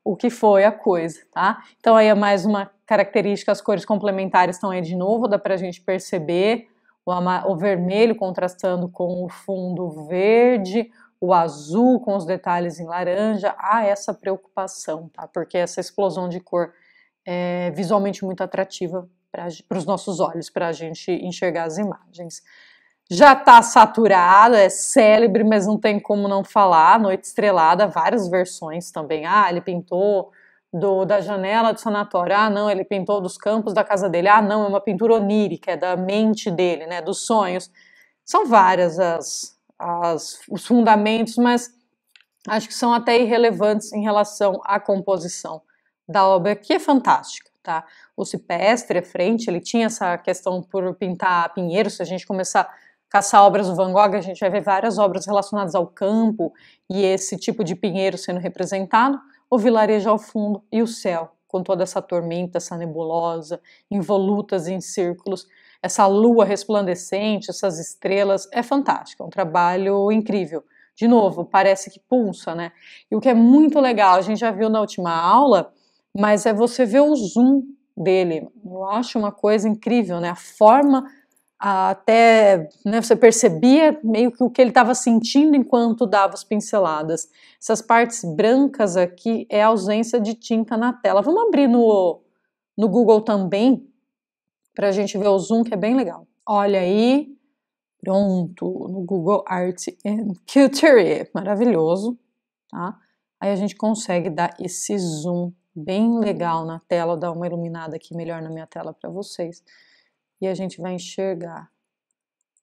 o que foi a coisa, tá? Então aí é mais uma característica, as cores complementares estão aí de novo, dá para a gente perceber o, o vermelho contrastando com o fundo verde, o azul com os detalhes em laranja. Há ah, essa preocupação, tá? Porque essa explosão de cor é, visualmente muito atrativa para os nossos olhos, para a gente enxergar as imagens. Já está saturada é célebre, mas não tem como não falar. Noite Estrelada, várias versões também. Ah, ele pintou do, da janela do sanatório. Ah, não, ele pintou dos campos da casa dele. Ah, não, é uma pintura onírica, é da mente dele, né, dos sonhos. São várias as, as, os fundamentos, mas acho que são até irrelevantes em relação à composição da obra, que é fantástica. Tá? O Cipestre à frente, ele tinha essa questão por pintar pinheiro, se a gente começar caçar obras do Van Gogh, a gente vai ver várias obras relacionadas ao campo e esse tipo de pinheiro sendo representado, o vilarejo ao fundo e o céu, com toda essa tormenta, essa nebulosa, involutas em círculos, essa lua resplandecente, essas estrelas, é fantástico, é um trabalho incrível. De novo, parece que pulsa, né? E o que é muito legal, a gente já viu na última aula, mas é você ver o zoom dele. Eu acho uma coisa incrível, né? A forma até né, você percebia meio que o que ele estava sentindo enquanto dava as pinceladas. Essas partes brancas aqui é a ausência de tinta na tela. Vamos abrir no, no Google também para a gente ver o zoom que é bem legal. Olha aí, pronto, no Google Art and Culture, maravilhoso, tá? Aí a gente consegue dar esse zoom bem legal na tela, dar uma iluminada aqui melhor na minha tela para vocês. E a gente vai enxergar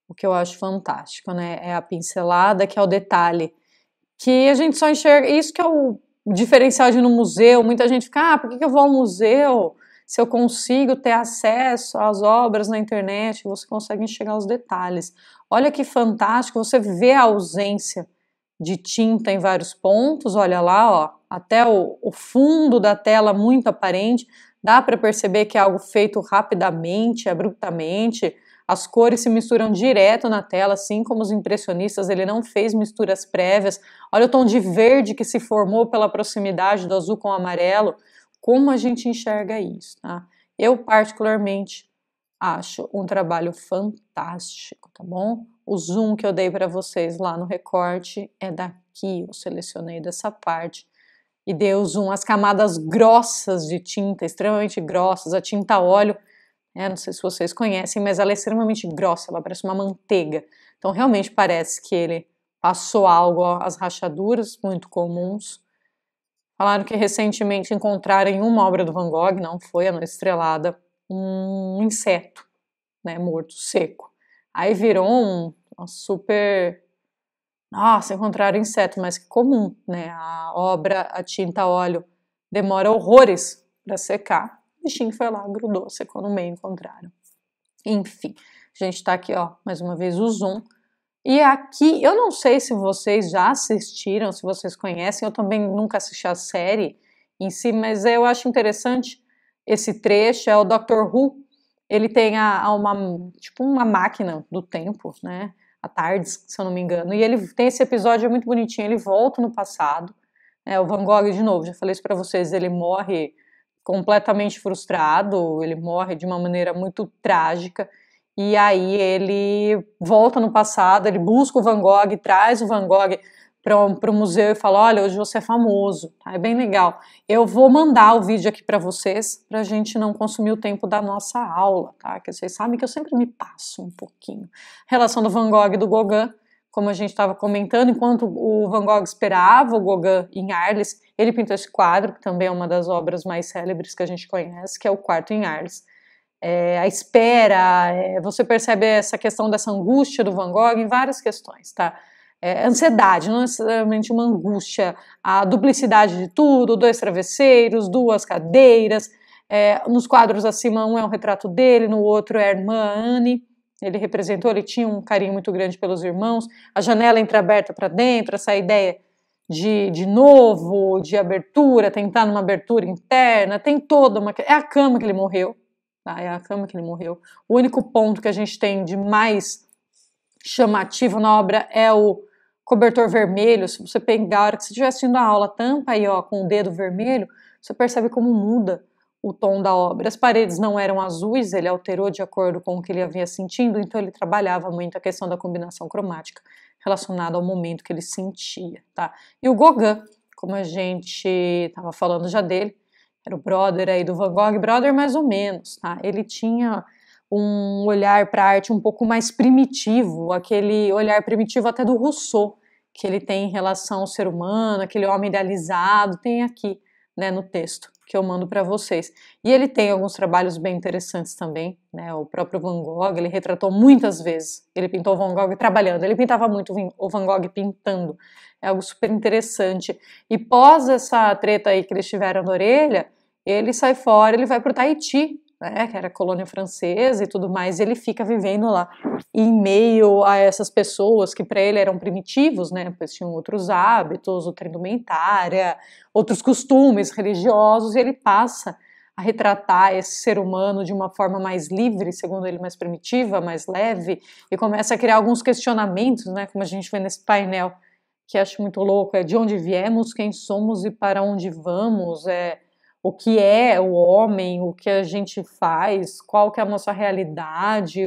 o que eu acho fantástico, né? É a pincelada, que é o detalhe, que a gente só enxerga. Isso que é o diferencial de ir no museu. Muita gente fica, ah, por que eu vou ao museu? Se eu consigo ter acesso às obras na internet, você consegue enxergar os detalhes. Olha que fantástico, você vê a ausência de tinta em vários pontos, olha lá, ó, até o, o fundo da tela muito aparente, dá para perceber que é algo feito rapidamente, abruptamente, as cores se misturam direto na tela, assim como os impressionistas, ele não fez misturas prévias. Olha o tom de verde que se formou pela proximidade do azul com o amarelo. Como a gente enxerga isso, tá? Eu particularmente acho um trabalho fantástico, tá bom? O zoom que eu dei para vocês lá no recorte é daqui, eu selecionei dessa parte e dei o zoom às camadas grossas de tinta, extremamente grossas, a tinta óleo, né, não sei se vocês conhecem, mas ela é extremamente grossa, ela parece uma manteiga. Então realmente parece que ele passou algo às rachaduras muito comuns. Falaram que recentemente encontraram em uma obra do Van Gogh, não foi a noite estrelada, um inseto, né, morto seco. Aí virou um então, super. Nossa, encontraram é inseto, mas que comum, né? A obra, a tinta óleo, demora horrores para secar. O bichinho foi lá, grudou, secou no meio, encontraram. Enfim, a gente está aqui, ó, mais uma vez o Zoom. E aqui, eu não sei se vocês já assistiram, se vocês conhecem, eu também nunca assisti a série em si, mas eu acho interessante esse trecho, é o Doctor Who, ele tem a, a uma, tipo uma máquina do tempo, né, à tarde, se eu não me engano. E ele tem esse episódio muito bonitinho, ele volta no passado. É, o Van Gogh, de novo, já falei isso para vocês, ele morre completamente frustrado, ele morre de uma maneira muito trágica. E aí ele volta no passado, ele busca o Van Gogh, traz o Van Gogh para o museu e falo, olha, hoje você é famoso, tá? é bem legal. Eu vou mandar o vídeo aqui para vocês, para a gente não consumir o tempo da nossa aula, tá? Que vocês sabem que eu sempre me passo um pouquinho. Relação do Van Gogh e do Gauguin, como a gente estava comentando, enquanto o Van Gogh esperava o Gauguin em Arles, ele pintou esse quadro, que também é uma das obras mais célebres que a gente conhece, que é o Quarto em Arles. É, a espera, é, você percebe essa questão dessa angústia do Van Gogh em várias questões, tá? é, ansiedade, não necessariamente uma angústia, a duplicidade de tudo, dois travesseiros, duas cadeiras. É, nos quadros acima, um é um retrato dele, no outro é a irmã Anne. Ele representou, ele tinha um carinho muito grande pelos irmãos. A janela entreaberta para dentro, essa ideia de, de novo, de abertura, tentar numa abertura interna, tem toda uma. É a cama que ele morreu. Tá? É a cama que ele morreu. O único ponto que a gente tem de mais chamativo na obra é o, cobertor vermelho, se você pegar, a hora que você estiver assistindo a aula, tampa aí ó, com o dedo vermelho, você percebe como muda o tom da obra. As paredes não eram azuis, ele alterou de acordo com o que ele havia sentindo, então ele trabalhava muito a questão da combinação cromática relacionada ao momento que ele sentia, tá? E o Gauguin, como a gente estava falando já dele, era o brother aí do Van Gogh, brother mais ou menos, tá? Ele tinha um olhar para a arte um pouco mais primitivo, aquele olhar primitivo até do Rousseau, que ele tem em relação ao ser humano, aquele homem idealizado, tem aqui, né, no texto que eu mando para vocês. E ele tem alguns trabalhos bem interessantes também, né? O próprio Van Gogh, ele retratou muitas vezes. Ele pintou o Van Gogh trabalhando, ele pintava muito o Van Gogh pintando. É algo super interessante. E pós essa treta aí que eles tiveram na orelha, ele sai fora, ele vai para o Tahiti, né, que era colônia francesa e tudo mais, ele fica vivendo lá. em meio a essas pessoas que para ele eram primitivos, né, pois tinham outros hábitos, outra indumentária, outros costumes religiosos, e ele passa a retratar esse ser humano de uma forma mais livre, segundo ele, mais primitiva, mais leve, e começa a criar alguns questionamentos, né, como a gente vê nesse painel, que acho muito louco, é de onde viemos, quem somos e para onde vamos, é o que é o homem, o que a gente faz, qual que é a nossa realidade,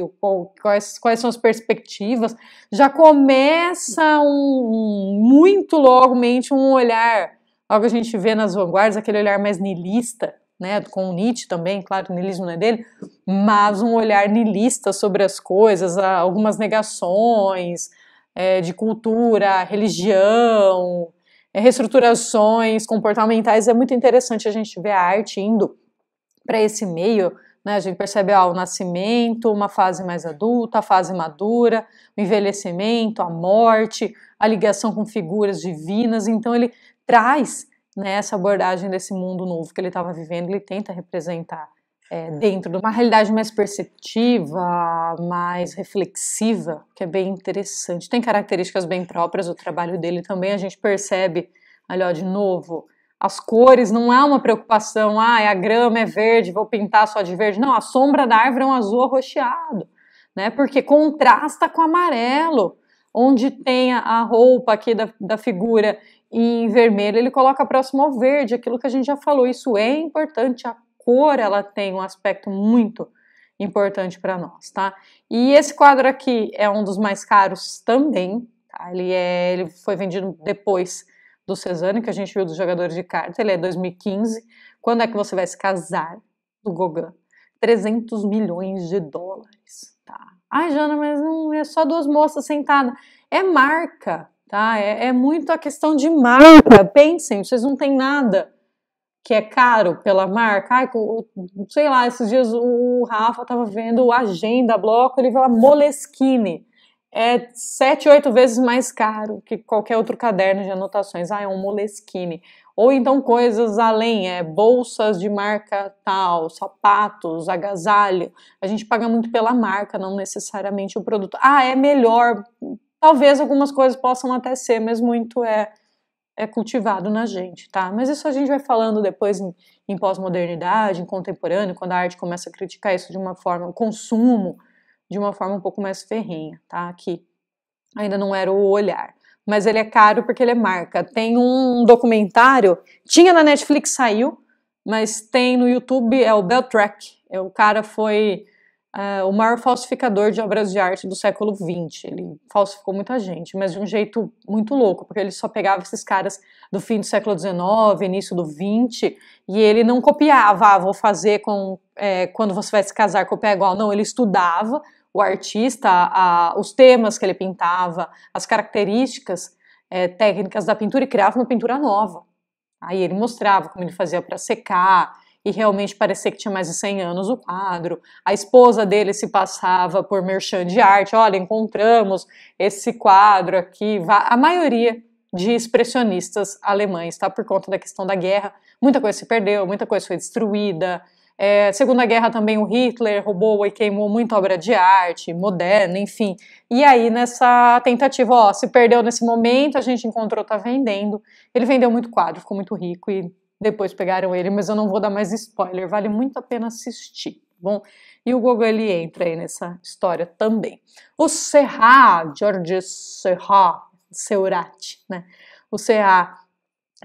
quais, quais são as perspectivas, já começa um, um muito logomente um olhar, algo a gente vê nas vanguardas, aquele olhar mais niilista, né, com Nietzsche também, claro, o niilismo não é dele, mas um olhar niilista sobre as coisas, algumas negações é, de cultura, religião, é, reestruturações comportamentais. É muito interessante a gente ver a arte indo para esse meio. Né? A gente percebe o nascimento, uma fase mais adulta, a fase madura, o envelhecimento, a morte, a ligação com figuras divinas. Então, ele traz né, essa abordagem desse mundo novo que ele estava vivendo, ele tenta representar é, hum. dentro de uma realidade mais perceptiva, mais reflexiva, que é bem interessante. Tem características bem próprias do trabalho dele também. A gente percebe, melhor de novo, as cores não há é uma preocupação, ah, é a grama é verde, vou pintar só de verde. Não, a sombra da árvore é um azul arroxeado, né? Porque contrasta com o amarelo. Onde tem a roupa aqui da, da figura em vermelho, ele coloca próximo ao verde, aquilo que a gente já falou. Isso é importante, a cor ela tem um aspecto muito importante para nós, tá? E esse quadro aqui é um dos mais caros também, tá? Ele, é, ele foi vendido depois do Cezanne, que a gente viu dos jogadores de cartas. ele é 2015. Quando é que você vai se casar? Do Gauguin. 300 milhões de dólares, tá? Ai, Jana, mas não é só duas moças sentadas. É marca, tá? É, é muito a questão de marca. Pensem, vocês não têm nada que é caro pela marca. Ai, sei lá, esses dias o Rafa estava vendo o agenda bloco, ele falou a Moleskine. É sete, oito vezes mais caro que qualquer outro caderno de anotações. Ah, é um Moleskine. Ou então coisas além, é bolsas de marca tal, sapatos, agasalho. A gente paga muito pela marca, não necessariamente o produto. Ah, é melhor. Talvez algumas coisas possam até ser, mas muito é é cultivado na gente, tá? Mas isso a gente vai falando depois em, em pós-modernidade, em contemporâneo, quando a arte começa a criticar isso de uma forma, o consumo de uma forma um pouco mais ferrenha, tá? Aqui ainda não era o olhar, mas ele é caro porque ele é marca. Tem um documentário, tinha na Netflix, saiu, mas tem no YouTube, é o Beltrack. É, o cara foi uh, o maior falsificador de obras de arte do século XX. Ele falsificou muita gente, mas de um jeito muito louco, porque ele só pegava esses caras do fim do século XIX, início do XX, e ele não copiava, ah, vou fazer com é, quando você vai se casar, copiar igual. Não, ele estudava o artista, a, os temas que ele pintava, as características é, técnicas da pintura e criava uma pintura nova. Aí ele mostrava como ele fazia para secar, e realmente parecia que tinha mais de 100 anos o quadro. A esposa dele se passava por merchan de arte. Olha, encontramos esse quadro aqui. A maioria de expressionistas alemães, tá? Por conta da questão da guerra, muita coisa se perdeu, muita coisa foi destruída. É, Segunda Guerra também o Hitler roubou e queimou muita obra de arte moderna, enfim. E aí nessa tentativa, ó, se perdeu nesse momento, a gente encontrou, tá vendendo. Ele vendeu muito quadro, ficou muito rico e depois pegaram ele, mas eu não vou dar mais spoiler, vale muito a pena assistir. Tá bom, e o Gogo ele entra aí nessa história também. O Serra, George Serra, Seurati, né? O Serra,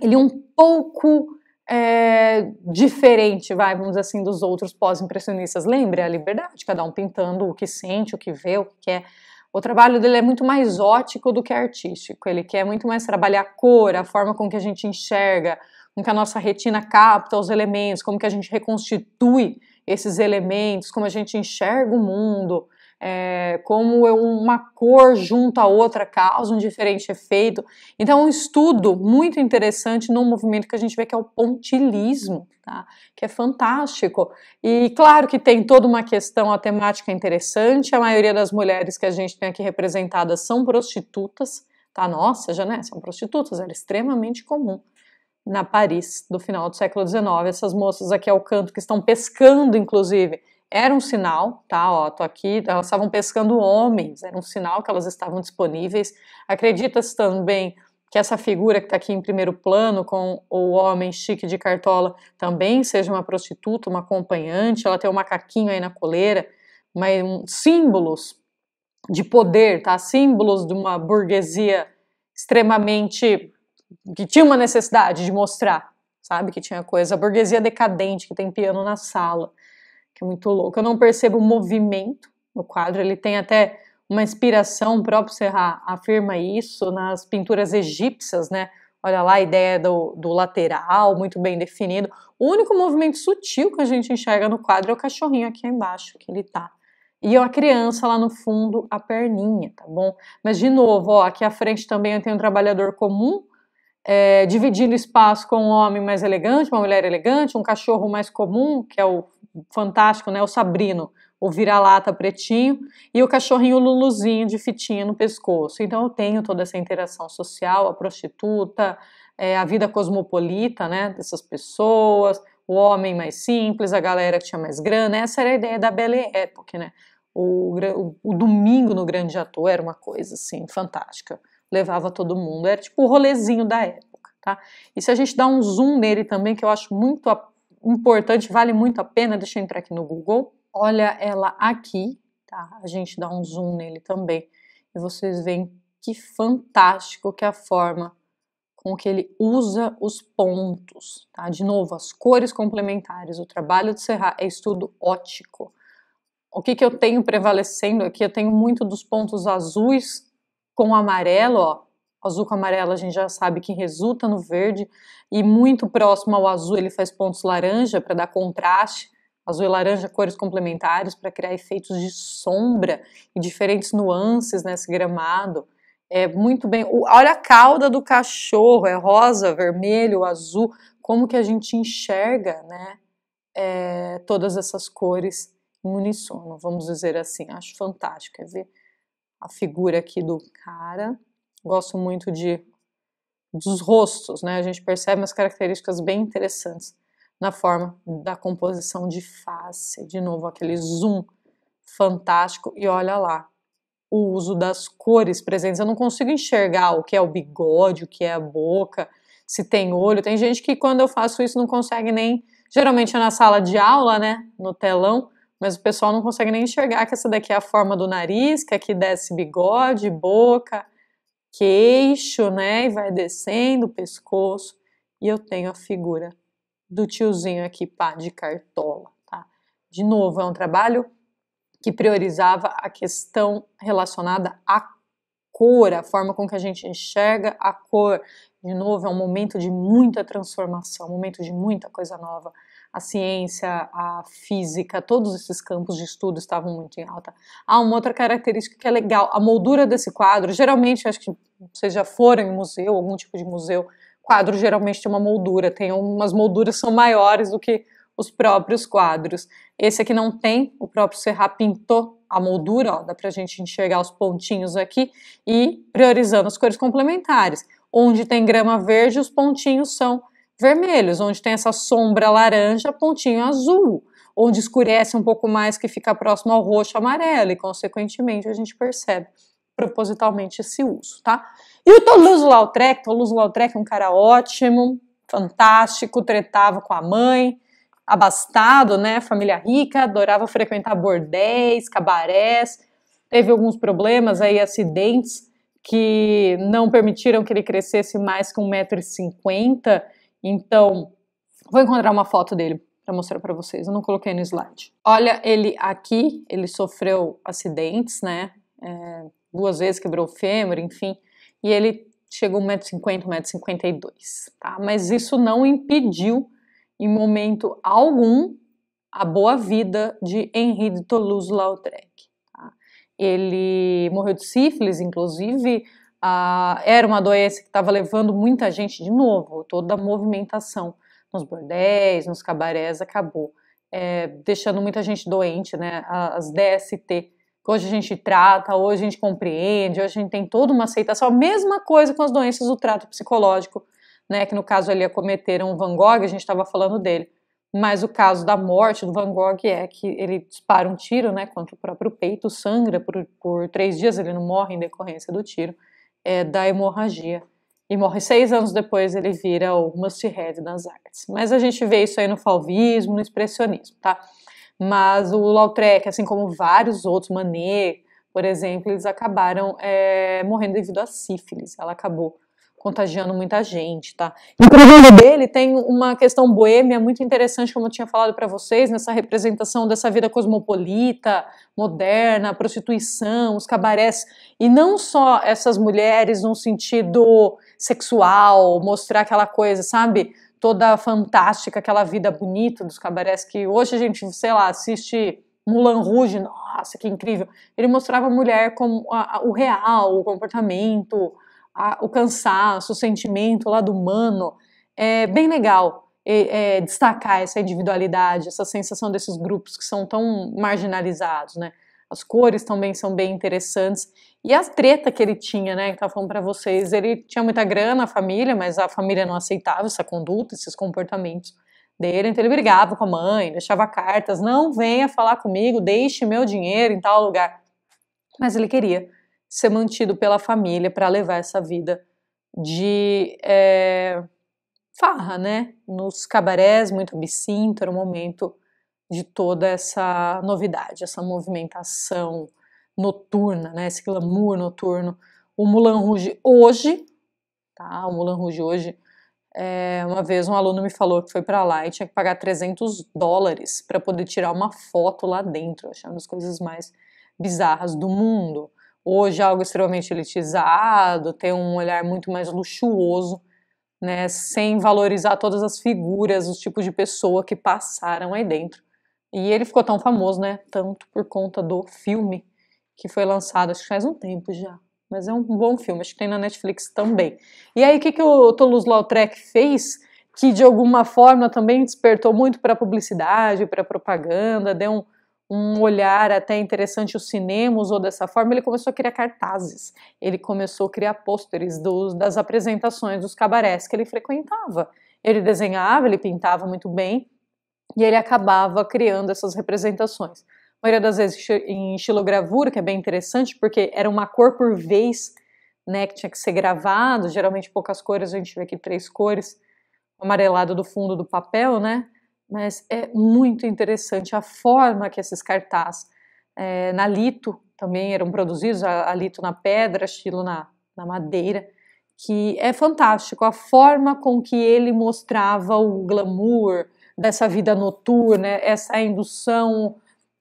ele é um pouco é, diferente, vai, vamos dizer assim, dos outros pós-impressionistas. Lembra a liberdade, cada um pintando o que sente, o que vê, o que quer. O trabalho dele é muito mais ótico do que artístico. Ele quer muito mais trabalhar a cor, a forma com que a gente enxerga, como que a nossa retina capta os elementos, como que a gente reconstitui esses elementos, como a gente enxerga o mundo, é, como é uma cor junto a outra causa um diferente efeito. Então, é um estudo muito interessante num movimento que a gente vê que é o pontilismo, tá? que é fantástico. E claro que tem toda uma questão, a temática é interessante. A maioria das mulheres que a gente tem aqui representadas são prostitutas. Tá? Nossa, já né? são prostitutas, era extremamente comum na Paris do final do século XIX. Essas moças aqui ao canto que estão pescando, inclusive, era um sinal, tá? Ó, tô aqui, elas estavam pescando homens, era um sinal que elas estavam disponíveis. Acredita-se também que essa figura que está aqui em primeiro plano, com o homem chique de cartola, também seja uma prostituta, uma acompanhante, ela tem um macaquinho aí na coleira, mas um, símbolos de poder, tá? Símbolos de uma burguesia extremamente que tinha uma necessidade de mostrar, sabe? Que tinha coisa, a burguesia decadente, que tem piano na sala, que é muito louco. Eu não percebo o movimento no quadro, ele tem até uma inspiração, o próprio Serra afirma isso nas pinturas egípcias, né? Olha lá a ideia do, do lateral, muito bem definido. O único movimento sutil que a gente enxerga no quadro é o cachorrinho aqui embaixo, que ele tá. E a criança lá no fundo, a perninha, tá bom? Mas de novo, ó, aqui à frente também eu tenho um trabalhador comum é, dividindo espaço com um homem mais elegante, uma mulher elegante, um cachorro mais comum, que é o fantástico, né, o Sabrino, o vira-lata pretinho, e o cachorrinho luluzinho de fitinha no pescoço. Então eu tenho toda essa interação social, a prostituta, é, a vida cosmopolita né, dessas pessoas, o homem mais simples, a galera que tinha mais grana. Essa era a ideia da Belle Époque, né? O, o, o domingo no Grande Ator era uma coisa assim fantástica levava todo mundo. Era tipo o rolezinho da época, tá? E se a gente dá um zoom nele também, que eu acho muito importante, vale muito a pena, deixa eu entrar aqui no Google. Olha ela aqui, tá? A gente dá um zoom nele também. E vocês veem que fantástico que é a forma com que ele usa os pontos, tá? De novo, as cores complementares, o trabalho de Serra é estudo ótico. O que, que eu tenho prevalecendo aqui? Eu tenho muito dos pontos azuis com o amarelo, ó, azul com amarelo a gente já sabe que resulta no verde, e muito próximo ao azul ele faz pontos laranja para dar contraste, azul e laranja cores complementares para criar efeitos de sombra e diferentes nuances nesse gramado. É muito bem. Olha a cauda do cachorro, é rosa, vermelho, azul. Como que a gente enxerga, né? É, todas essas cores no unissono, vamos dizer assim. Acho fantástico. Quer ver? a figura aqui do cara. Gosto muito de dos rostos, né? A gente percebe umas características bem interessantes na forma da composição de face, de novo aquele zoom fantástico e olha lá o uso das cores presentes. Eu não consigo enxergar o que é o bigode, o que é a boca, se tem olho. Tem gente que quando eu faço isso não consegue nem, geralmente é na sala de aula, né, no telão, mas o pessoal não consegue nem enxergar que essa daqui é a forma do nariz, que aqui desce bigode, boca, queixo, né? E vai descendo o pescoço. E eu tenho a figura do tiozinho aqui, pá, de cartola, tá? De novo, é um trabalho que priorizava a questão relacionada à cor, a forma com que a gente enxerga a cor. De novo, é um momento de muita transformação, um momento de muita coisa nova a ciência, a física, todos esses campos de estudo estavam muito em alta. Há uma outra característica que é legal, a moldura desse quadro, geralmente, acho que vocês já foram em museu, algum tipo de museu, quadro geralmente tem uma moldura, tem umas molduras que são maiores do que os próprios quadros. Esse aqui não tem, o próprio Serra pintou a moldura, ó, dá a gente enxergar os pontinhos aqui, e priorizando as cores complementares. Onde tem grama verde, os pontinhos são vermelhos, onde tem essa sombra laranja, pontinho azul, onde escurece um pouco mais que fica próximo ao roxo amarelo, e consequentemente a gente percebe propositalmente esse uso, tá? E o Toulouse Lautrec, Toulouse Lautrec é um cara ótimo, fantástico, tretava com a mãe, abastado, né, família rica, adorava frequentar bordéis, cabarés, teve alguns problemas aí, acidentes, que não permitiram que ele crescesse mais que 1,50m então, vou encontrar uma foto dele para mostrar para vocês. Eu não coloquei no slide. Olha, ele aqui, ele sofreu acidentes, né? É, duas vezes quebrou o fêmur, enfim. E ele chegou 1,50m, 1,52m, tá? Mas isso não impediu em momento algum a boa vida de Henri de Toulouse-Lautrec. Tá? Ele morreu de sífilis, inclusive, ah, era uma doença que estava levando muita gente de novo, toda a movimentação nos bordéis, nos cabarés, acabou é, deixando muita gente doente, né? As DST, que hoje a gente trata, hoje a gente compreende, hoje a gente tem toda uma aceitação. A mesma coisa com as doenças do trato psicológico, né? Que no caso ali acometeram o Van Gogh, a gente estava falando dele. Mas o caso da morte do Van Gogh é que ele dispara um tiro né, contra o próprio peito, sangra por, por três dias, ele não morre em decorrência do tiro é, da hemorragia e morre seis anos depois ele vira o must-have das artes. Mas a gente vê isso aí no fauvismo, no expressionismo, tá? Mas o Lautrec, assim como vários outros, Manet, por exemplo, eles acabaram é, morrendo devido à sífilis. Ela acabou contagiando muita gente, tá? Inclusive dele tem uma questão boêmia muito interessante, como eu tinha falado para vocês, nessa representação dessa vida cosmopolita, moderna, prostituição, os cabarés, e não só essas mulheres num sentido sexual, mostrar aquela coisa, sabe? Toda fantástica, aquela vida bonita dos cabarés que hoje a gente, sei lá, assiste Mulan Rouge, nossa, que incrível. Ele mostrava a mulher como a, a, o real, o comportamento, a, o cansaço, o sentimento, o lado humano. É bem legal é, destacar essa individualidade, essa sensação desses grupos que são tão marginalizados, né? As cores também são bem interessantes. E a treta que ele tinha, né? Que estava falando para vocês, ele tinha muita grana, a família, mas a família não aceitava essa conduta, esses comportamentos dele, então ele brigava com a mãe, deixava cartas, não venha falar comigo, deixe meu dinheiro em tal lugar. Mas ele queria ser mantido pela família para levar essa vida de é, farra, né? Nos cabarés, muito absinto, era o momento de toda essa novidade, essa movimentação noturna, né? Esse glamour noturno. O Mulan Rouge hoje, tá? O Mulan Rouge hoje, é, uma vez um aluno me falou que foi para lá e tinha que pagar 300 dólares para poder tirar uma foto lá dentro, achando as coisas mais bizarras do mundo. Hoje é algo extremamente elitizado, tem um olhar muito mais luxuoso, né, sem valorizar todas as figuras, os tipos de pessoa que passaram aí dentro. E ele ficou tão famoso, né, tanto por conta do filme que foi lançado, acho que faz um tempo já, mas é um bom filme, acho que tem na Netflix também. E aí o que, que o Toulouse-Lautrec fez? que de alguma forma também despertou muito para a publicidade, para a propaganda, deu um, um olhar até interessante, o cinema usou dessa forma, ele começou a criar cartazes, ele começou a criar pôsteres das apresentações dos cabarés que ele frequentava. Ele desenhava, ele pintava muito bem e ele acabava criando essas representações. A maioria das vezes em gravura que é bem interessante, porque era uma cor por vez, né, que tinha que ser gravado, geralmente poucas cores, a gente vê aqui três cores, amarelado do fundo do papel, né, mas é muito interessante a forma que esses cartazes é, na lito também eram produzidos, a, a lito na pedra, estilo na, na madeira, que é fantástico a forma com que ele mostrava o glamour dessa vida noturna, essa indução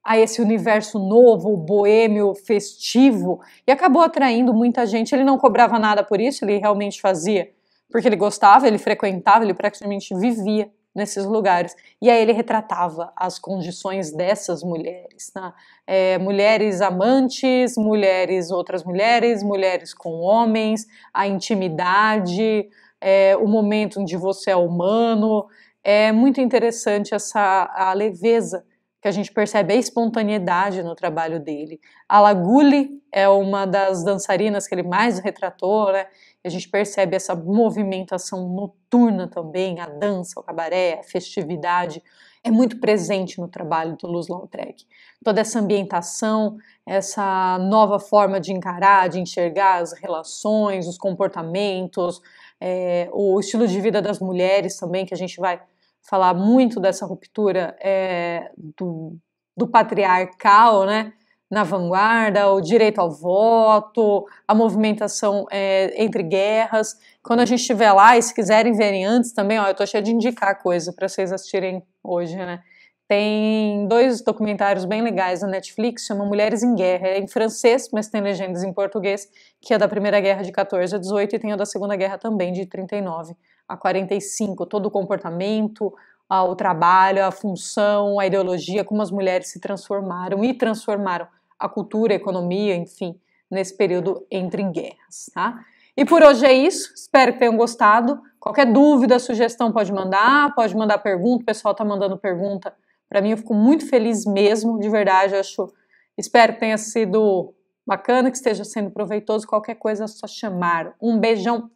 a esse universo novo, boêmio, festivo, e acabou atraindo muita gente. Ele não cobrava nada por isso, ele realmente fazia porque ele gostava, ele frequentava, ele praticamente vivia nesses lugares. E aí ele retratava as condições dessas mulheres, né? é, mulheres amantes, mulheres outras mulheres, mulheres com homens, a intimidade, é, o momento onde você é humano. É muito interessante essa a leveza que a gente percebe a espontaneidade no trabalho dele. A Laguli é uma das dançarinas que ele mais retratou, né? A gente percebe essa movimentação noturna também, a dança, o cabaré, a festividade, é muito presente no trabalho do Luz Lautrec. Toda essa ambientação, essa nova forma de encarar, de enxergar as relações, os comportamentos, é, o estilo de vida das mulheres também, que a gente vai falar muito dessa ruptura é, do, do patriarcal, né? na vanguarda, o direito ao voto, a movimentação é, entre guerras. Quando a gente estiver lá, e se quiserem verem antes também, ó, eu tô cheia de indicar coisa para vocês assistirem hoje, né? Tem dois documentários bem legais na Netflix, chama Mulheres em Guerra. É em francês, mas tem legendas em português, que é da Primeira Guerra de 14 a 18 e tem a da Segunda Guerra também, de 39 a 45. Todo o comportamento, o trabalho, a função, a ideologia, como as mulheres se transformaram e transformaram a cultura, a economia, enfim, nesse período entre guerras, tá? E por hoje é isso, espero que tenham gostado. Qualquer dúvida, sugestão pode mandar, pode mandar pergunta, o pessoal tá mandando pergunta para mim, eu fico muito feliz mesmo, de verdade, acho, espero que tenha sido bacana, que esteja sendo proveitoso, qualquer coisa é só chamar. Um beijão,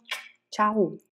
tchau!